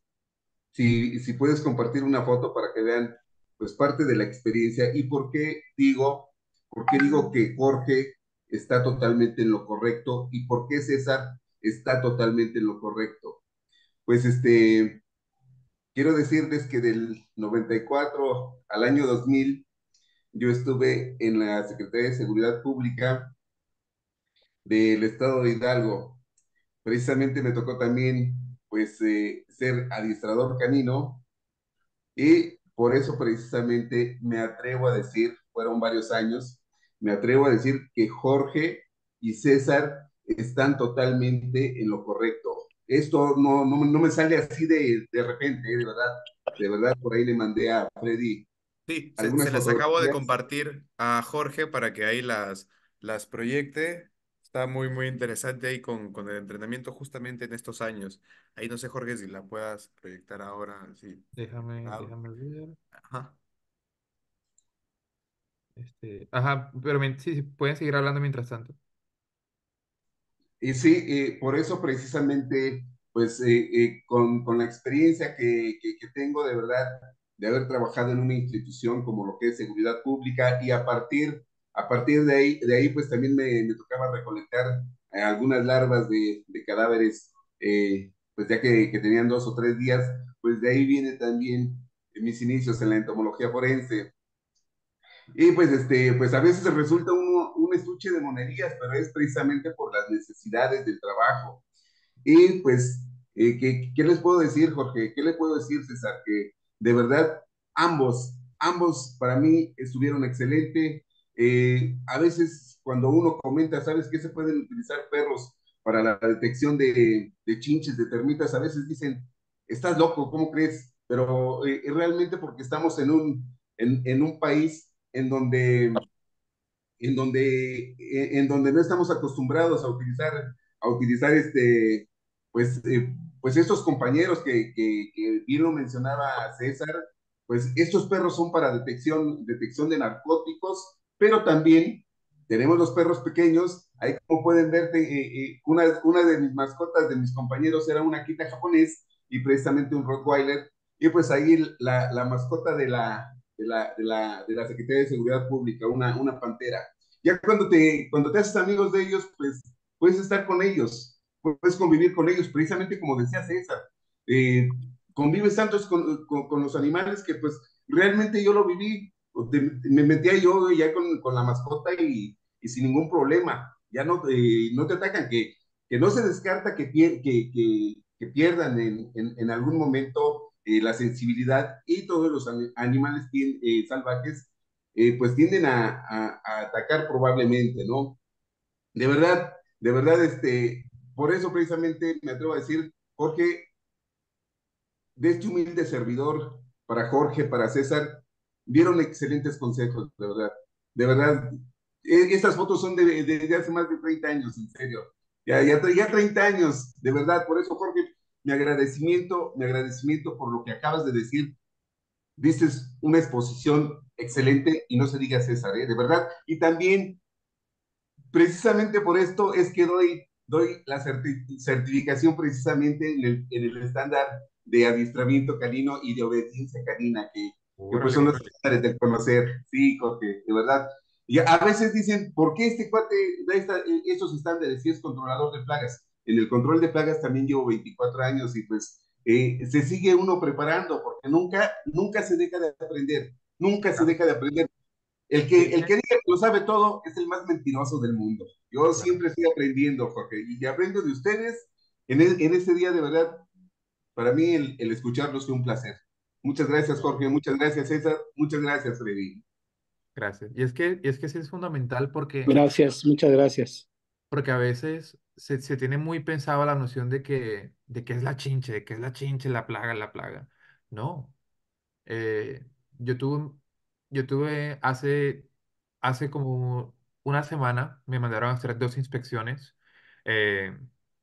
si, si puedes compartir una foto para que vean pues parte de la experiencia y por qué digo, por qué digo que Jorge está totalmente en lo correcto y por qué César está totalmente en lo correcto. Pues este, Quiero decirles que del 94 al año 2000, yo estuve en la Secretaría de Seguridad Pública del Estado de Hidalgo. Precisamente me tocó también, pues, eh, ser administrador canino y por eso precisamente me atrevo a decir, fueron varios años, me atrevo a decir que Jorge y César están totalmente en lo correcto esto no, no, me sale así de, de repente, ¿eh? de verdad. De verdad, por ahí le mandé a Freddy. Sí, se, las acabo de compartir a Jorge para que ahí las, las proyecte. Está muy, muy interesante ahí con, con el entrenamiento justamente en estos años. Ahí no sé, Jorge, si la puedas proyectar ahora. Sí. Déjame, ah, déjame ver. Ajá. Este, ajá, pero sí, pueden seguir hablando mientras tanto. Y sí, eh, por eso precisamente, pues eh, eh, con, la experiencia que, tengo de verdad de haber trabajado en una institución como lo que es seguridad pública y a partir, a partir de, ahí, de ahí, pues también me, tocaba recolectar algunas larvas de, cadáveres, pues ya que, que, tenían dos o tres días, pues de ahí viene también mis inicios en la entomología forense, y pues, este, pues a veces resulta un estuche de monerías, pero es precisamente por las necesidades del trabajo. Y pues, eh, ¿qué, ¿qué, les puedo decir, Jorge? ¿Qué les puedo decir, César? Que de verdad, ambos, ambos para mí estuvieron excelente. Eh, a veces cuando uno comenta, ¿sabes qué se pueden utilizar perros para la detección de, de chinches, de termitas? A veces dicen, estás loco, ¿cómo crees? Pero eh, realmente porque estamos en un, en, en un país en donde, en donde, e, en donde no estamos acostumbrados a utilizar, a utilizar este, pues, eh, pues estos compañeros que, que, que, bien lo mencionaba César, pues estos perros son para detección, detección de narcóticos, pero también tenemos los perros pequeños, ahí como pueden ver, eh, eh, una, una de mis mascotas, de mis compañeros, era una quita japonés y precisamente un Rottweiler, y pues ahí la, la mascota de la, de la, de la, de la Secretaría de Seguridad Pública, una, una pantera. Ya cuando te, cuando te haces amigos de ellos, pues puedes estar con ellos, puedes convivir con ellos, precisamente como decía César. Eh, convives tanto con, con, los animales que pues realmente yo lo viví, me metía yo ya con, con la mascota y, y, sin ningún problema, ya no, eh, no te atacan, que, que no se descarta que, que, que, pierdan en, en, en algún momento eh, la sensibilidad y todos los animales eh, salvajes eh, pues tienden a, atacar probablemente, ¿no? De verdad, de verdad, este, por eso precisamente me atrevo a decir, Jorge, de este humilde servidor, para Jorge, para César, dieron excelentes consejos, de verdad, de verdad. E, estas fotos son de, hace más de 30 años, en serio. Ya, ya, ya 30 años, de verdad. Por eso, Jorge, mi agradecimiento, mi agradecimiento por lo que acabas de decir. Dices una exposición excelente y no se diga César, ¿eh? de verdad. Y también, precisamente por esto es que doy, doy la certificación precisamente en el, en el, estándar de adiestramiento canino y de obediencia canina, que, que pues son los estándares del conocer. Sí, Jorge, de verdad. Y a veces dicen, ¿por qué este cuate da eh, estos estándares si es controlador de plagas? en el control de plagas también llevo 24 años y pues eh, se sigue uno preparando porque nunca, nunca se deja de aprender, nunca se deja de aprender. El que, el que diga que lo sabe todo es el más mentiroso del mundo. Yo siempre estoy aprendiendo, Jorge, y aprendo de ustedes. En, en ese día, de verdad, para mí el, escucharlos fue un placer. Muchas gracias, Jorge. Muchas gracias, César. Muchas gracias, Freddy. Gracias. Y es que, y es que sí es fundamental porque... Gracias, muchas gracias. Porque a veces se, tiene muy pensada la noción de que, de que es la chinche, de que es la chinche, la plaga, la plaga. No. Eh, yo tuve, yo tuve hace, hace como una semana, me mandaron a hacer dos inspecciones. Eh,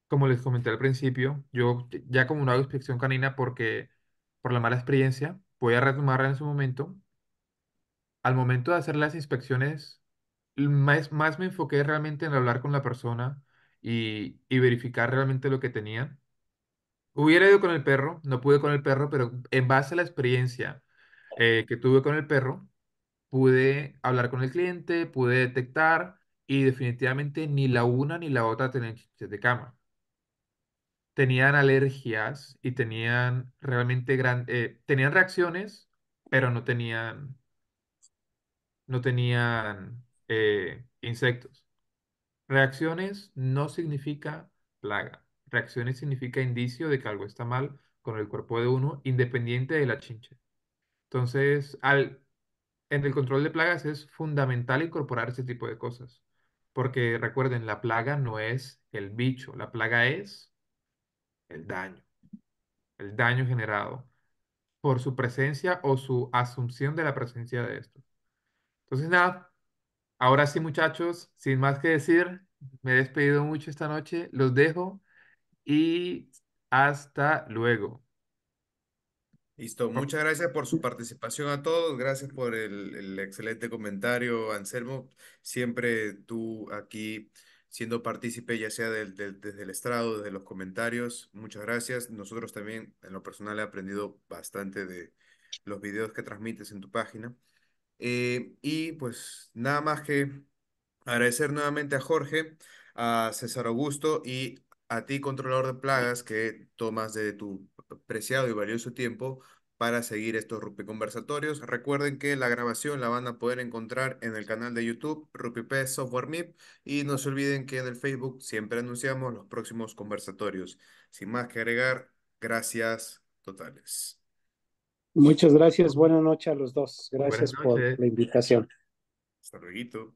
como les comenté al principio, yo ya como una inspección canina porque por la mala experiencia, voy a retomarla en su momento. Al momento de hacer las inspecciones, más, más me enfoqué realmente en hablar con la persona, y, verificar realmente lo que tenían. Hubiera ido con el perro, no pude con el perro, pero en base a la experiencia eh, que tuve con el perro, pude hablar con el cliente, pude detectar y definitivamente ni la una ni la otra tenían chistes de cama. Tenían alergias y tenían realmente gran, eh, tenían reacciones, pero no tenían, no tenían eh, insectos. Reacciones no significa plaga. Reacciones significa indicio de que algo está mal con el cuerpo de uno, independiente de la chinche. Entonces, al, en el control de plagas es fundamental incorporar ese tipo de cosas. Porque recuerden, la plaga no es el bicho, la plaga es el daño. El daño generado por su presencia o su asunción de la presencia de esto. Entonces, nada, Ahora sí, muchachos, sin más que decir, me he despedido mucho esta noche, los dejo y hasta luego. Listo, muchas gracias por su participación a todos, gracias por el, excelente comentario, Anselmo. Siempre tú aquí siendo partícipe ya sea desde el estrado, desde los comentarios. Muchas gracias. Nosotros también, en lo personal, he aprendido bastante de los videos que transmites en tu página. Eh, y pues nada más que agradecer nuevamente a Jorge, a César Augusto y a ti, controlador de plagas, que tomas de tu preciado y valioso tiempo para seguir estos Rupi conversatorios. Recuerden que la grabación la van a poder encontrar en el canal de YouTube RupiP Software MIP y no se olviden que en el Facebook siempre anunciamos los próximos conversatorios. Sin más que agregar, gracias totales. Muchas gracias. Buenas noches a los dos. Gracias por la invitación. Hasta luego.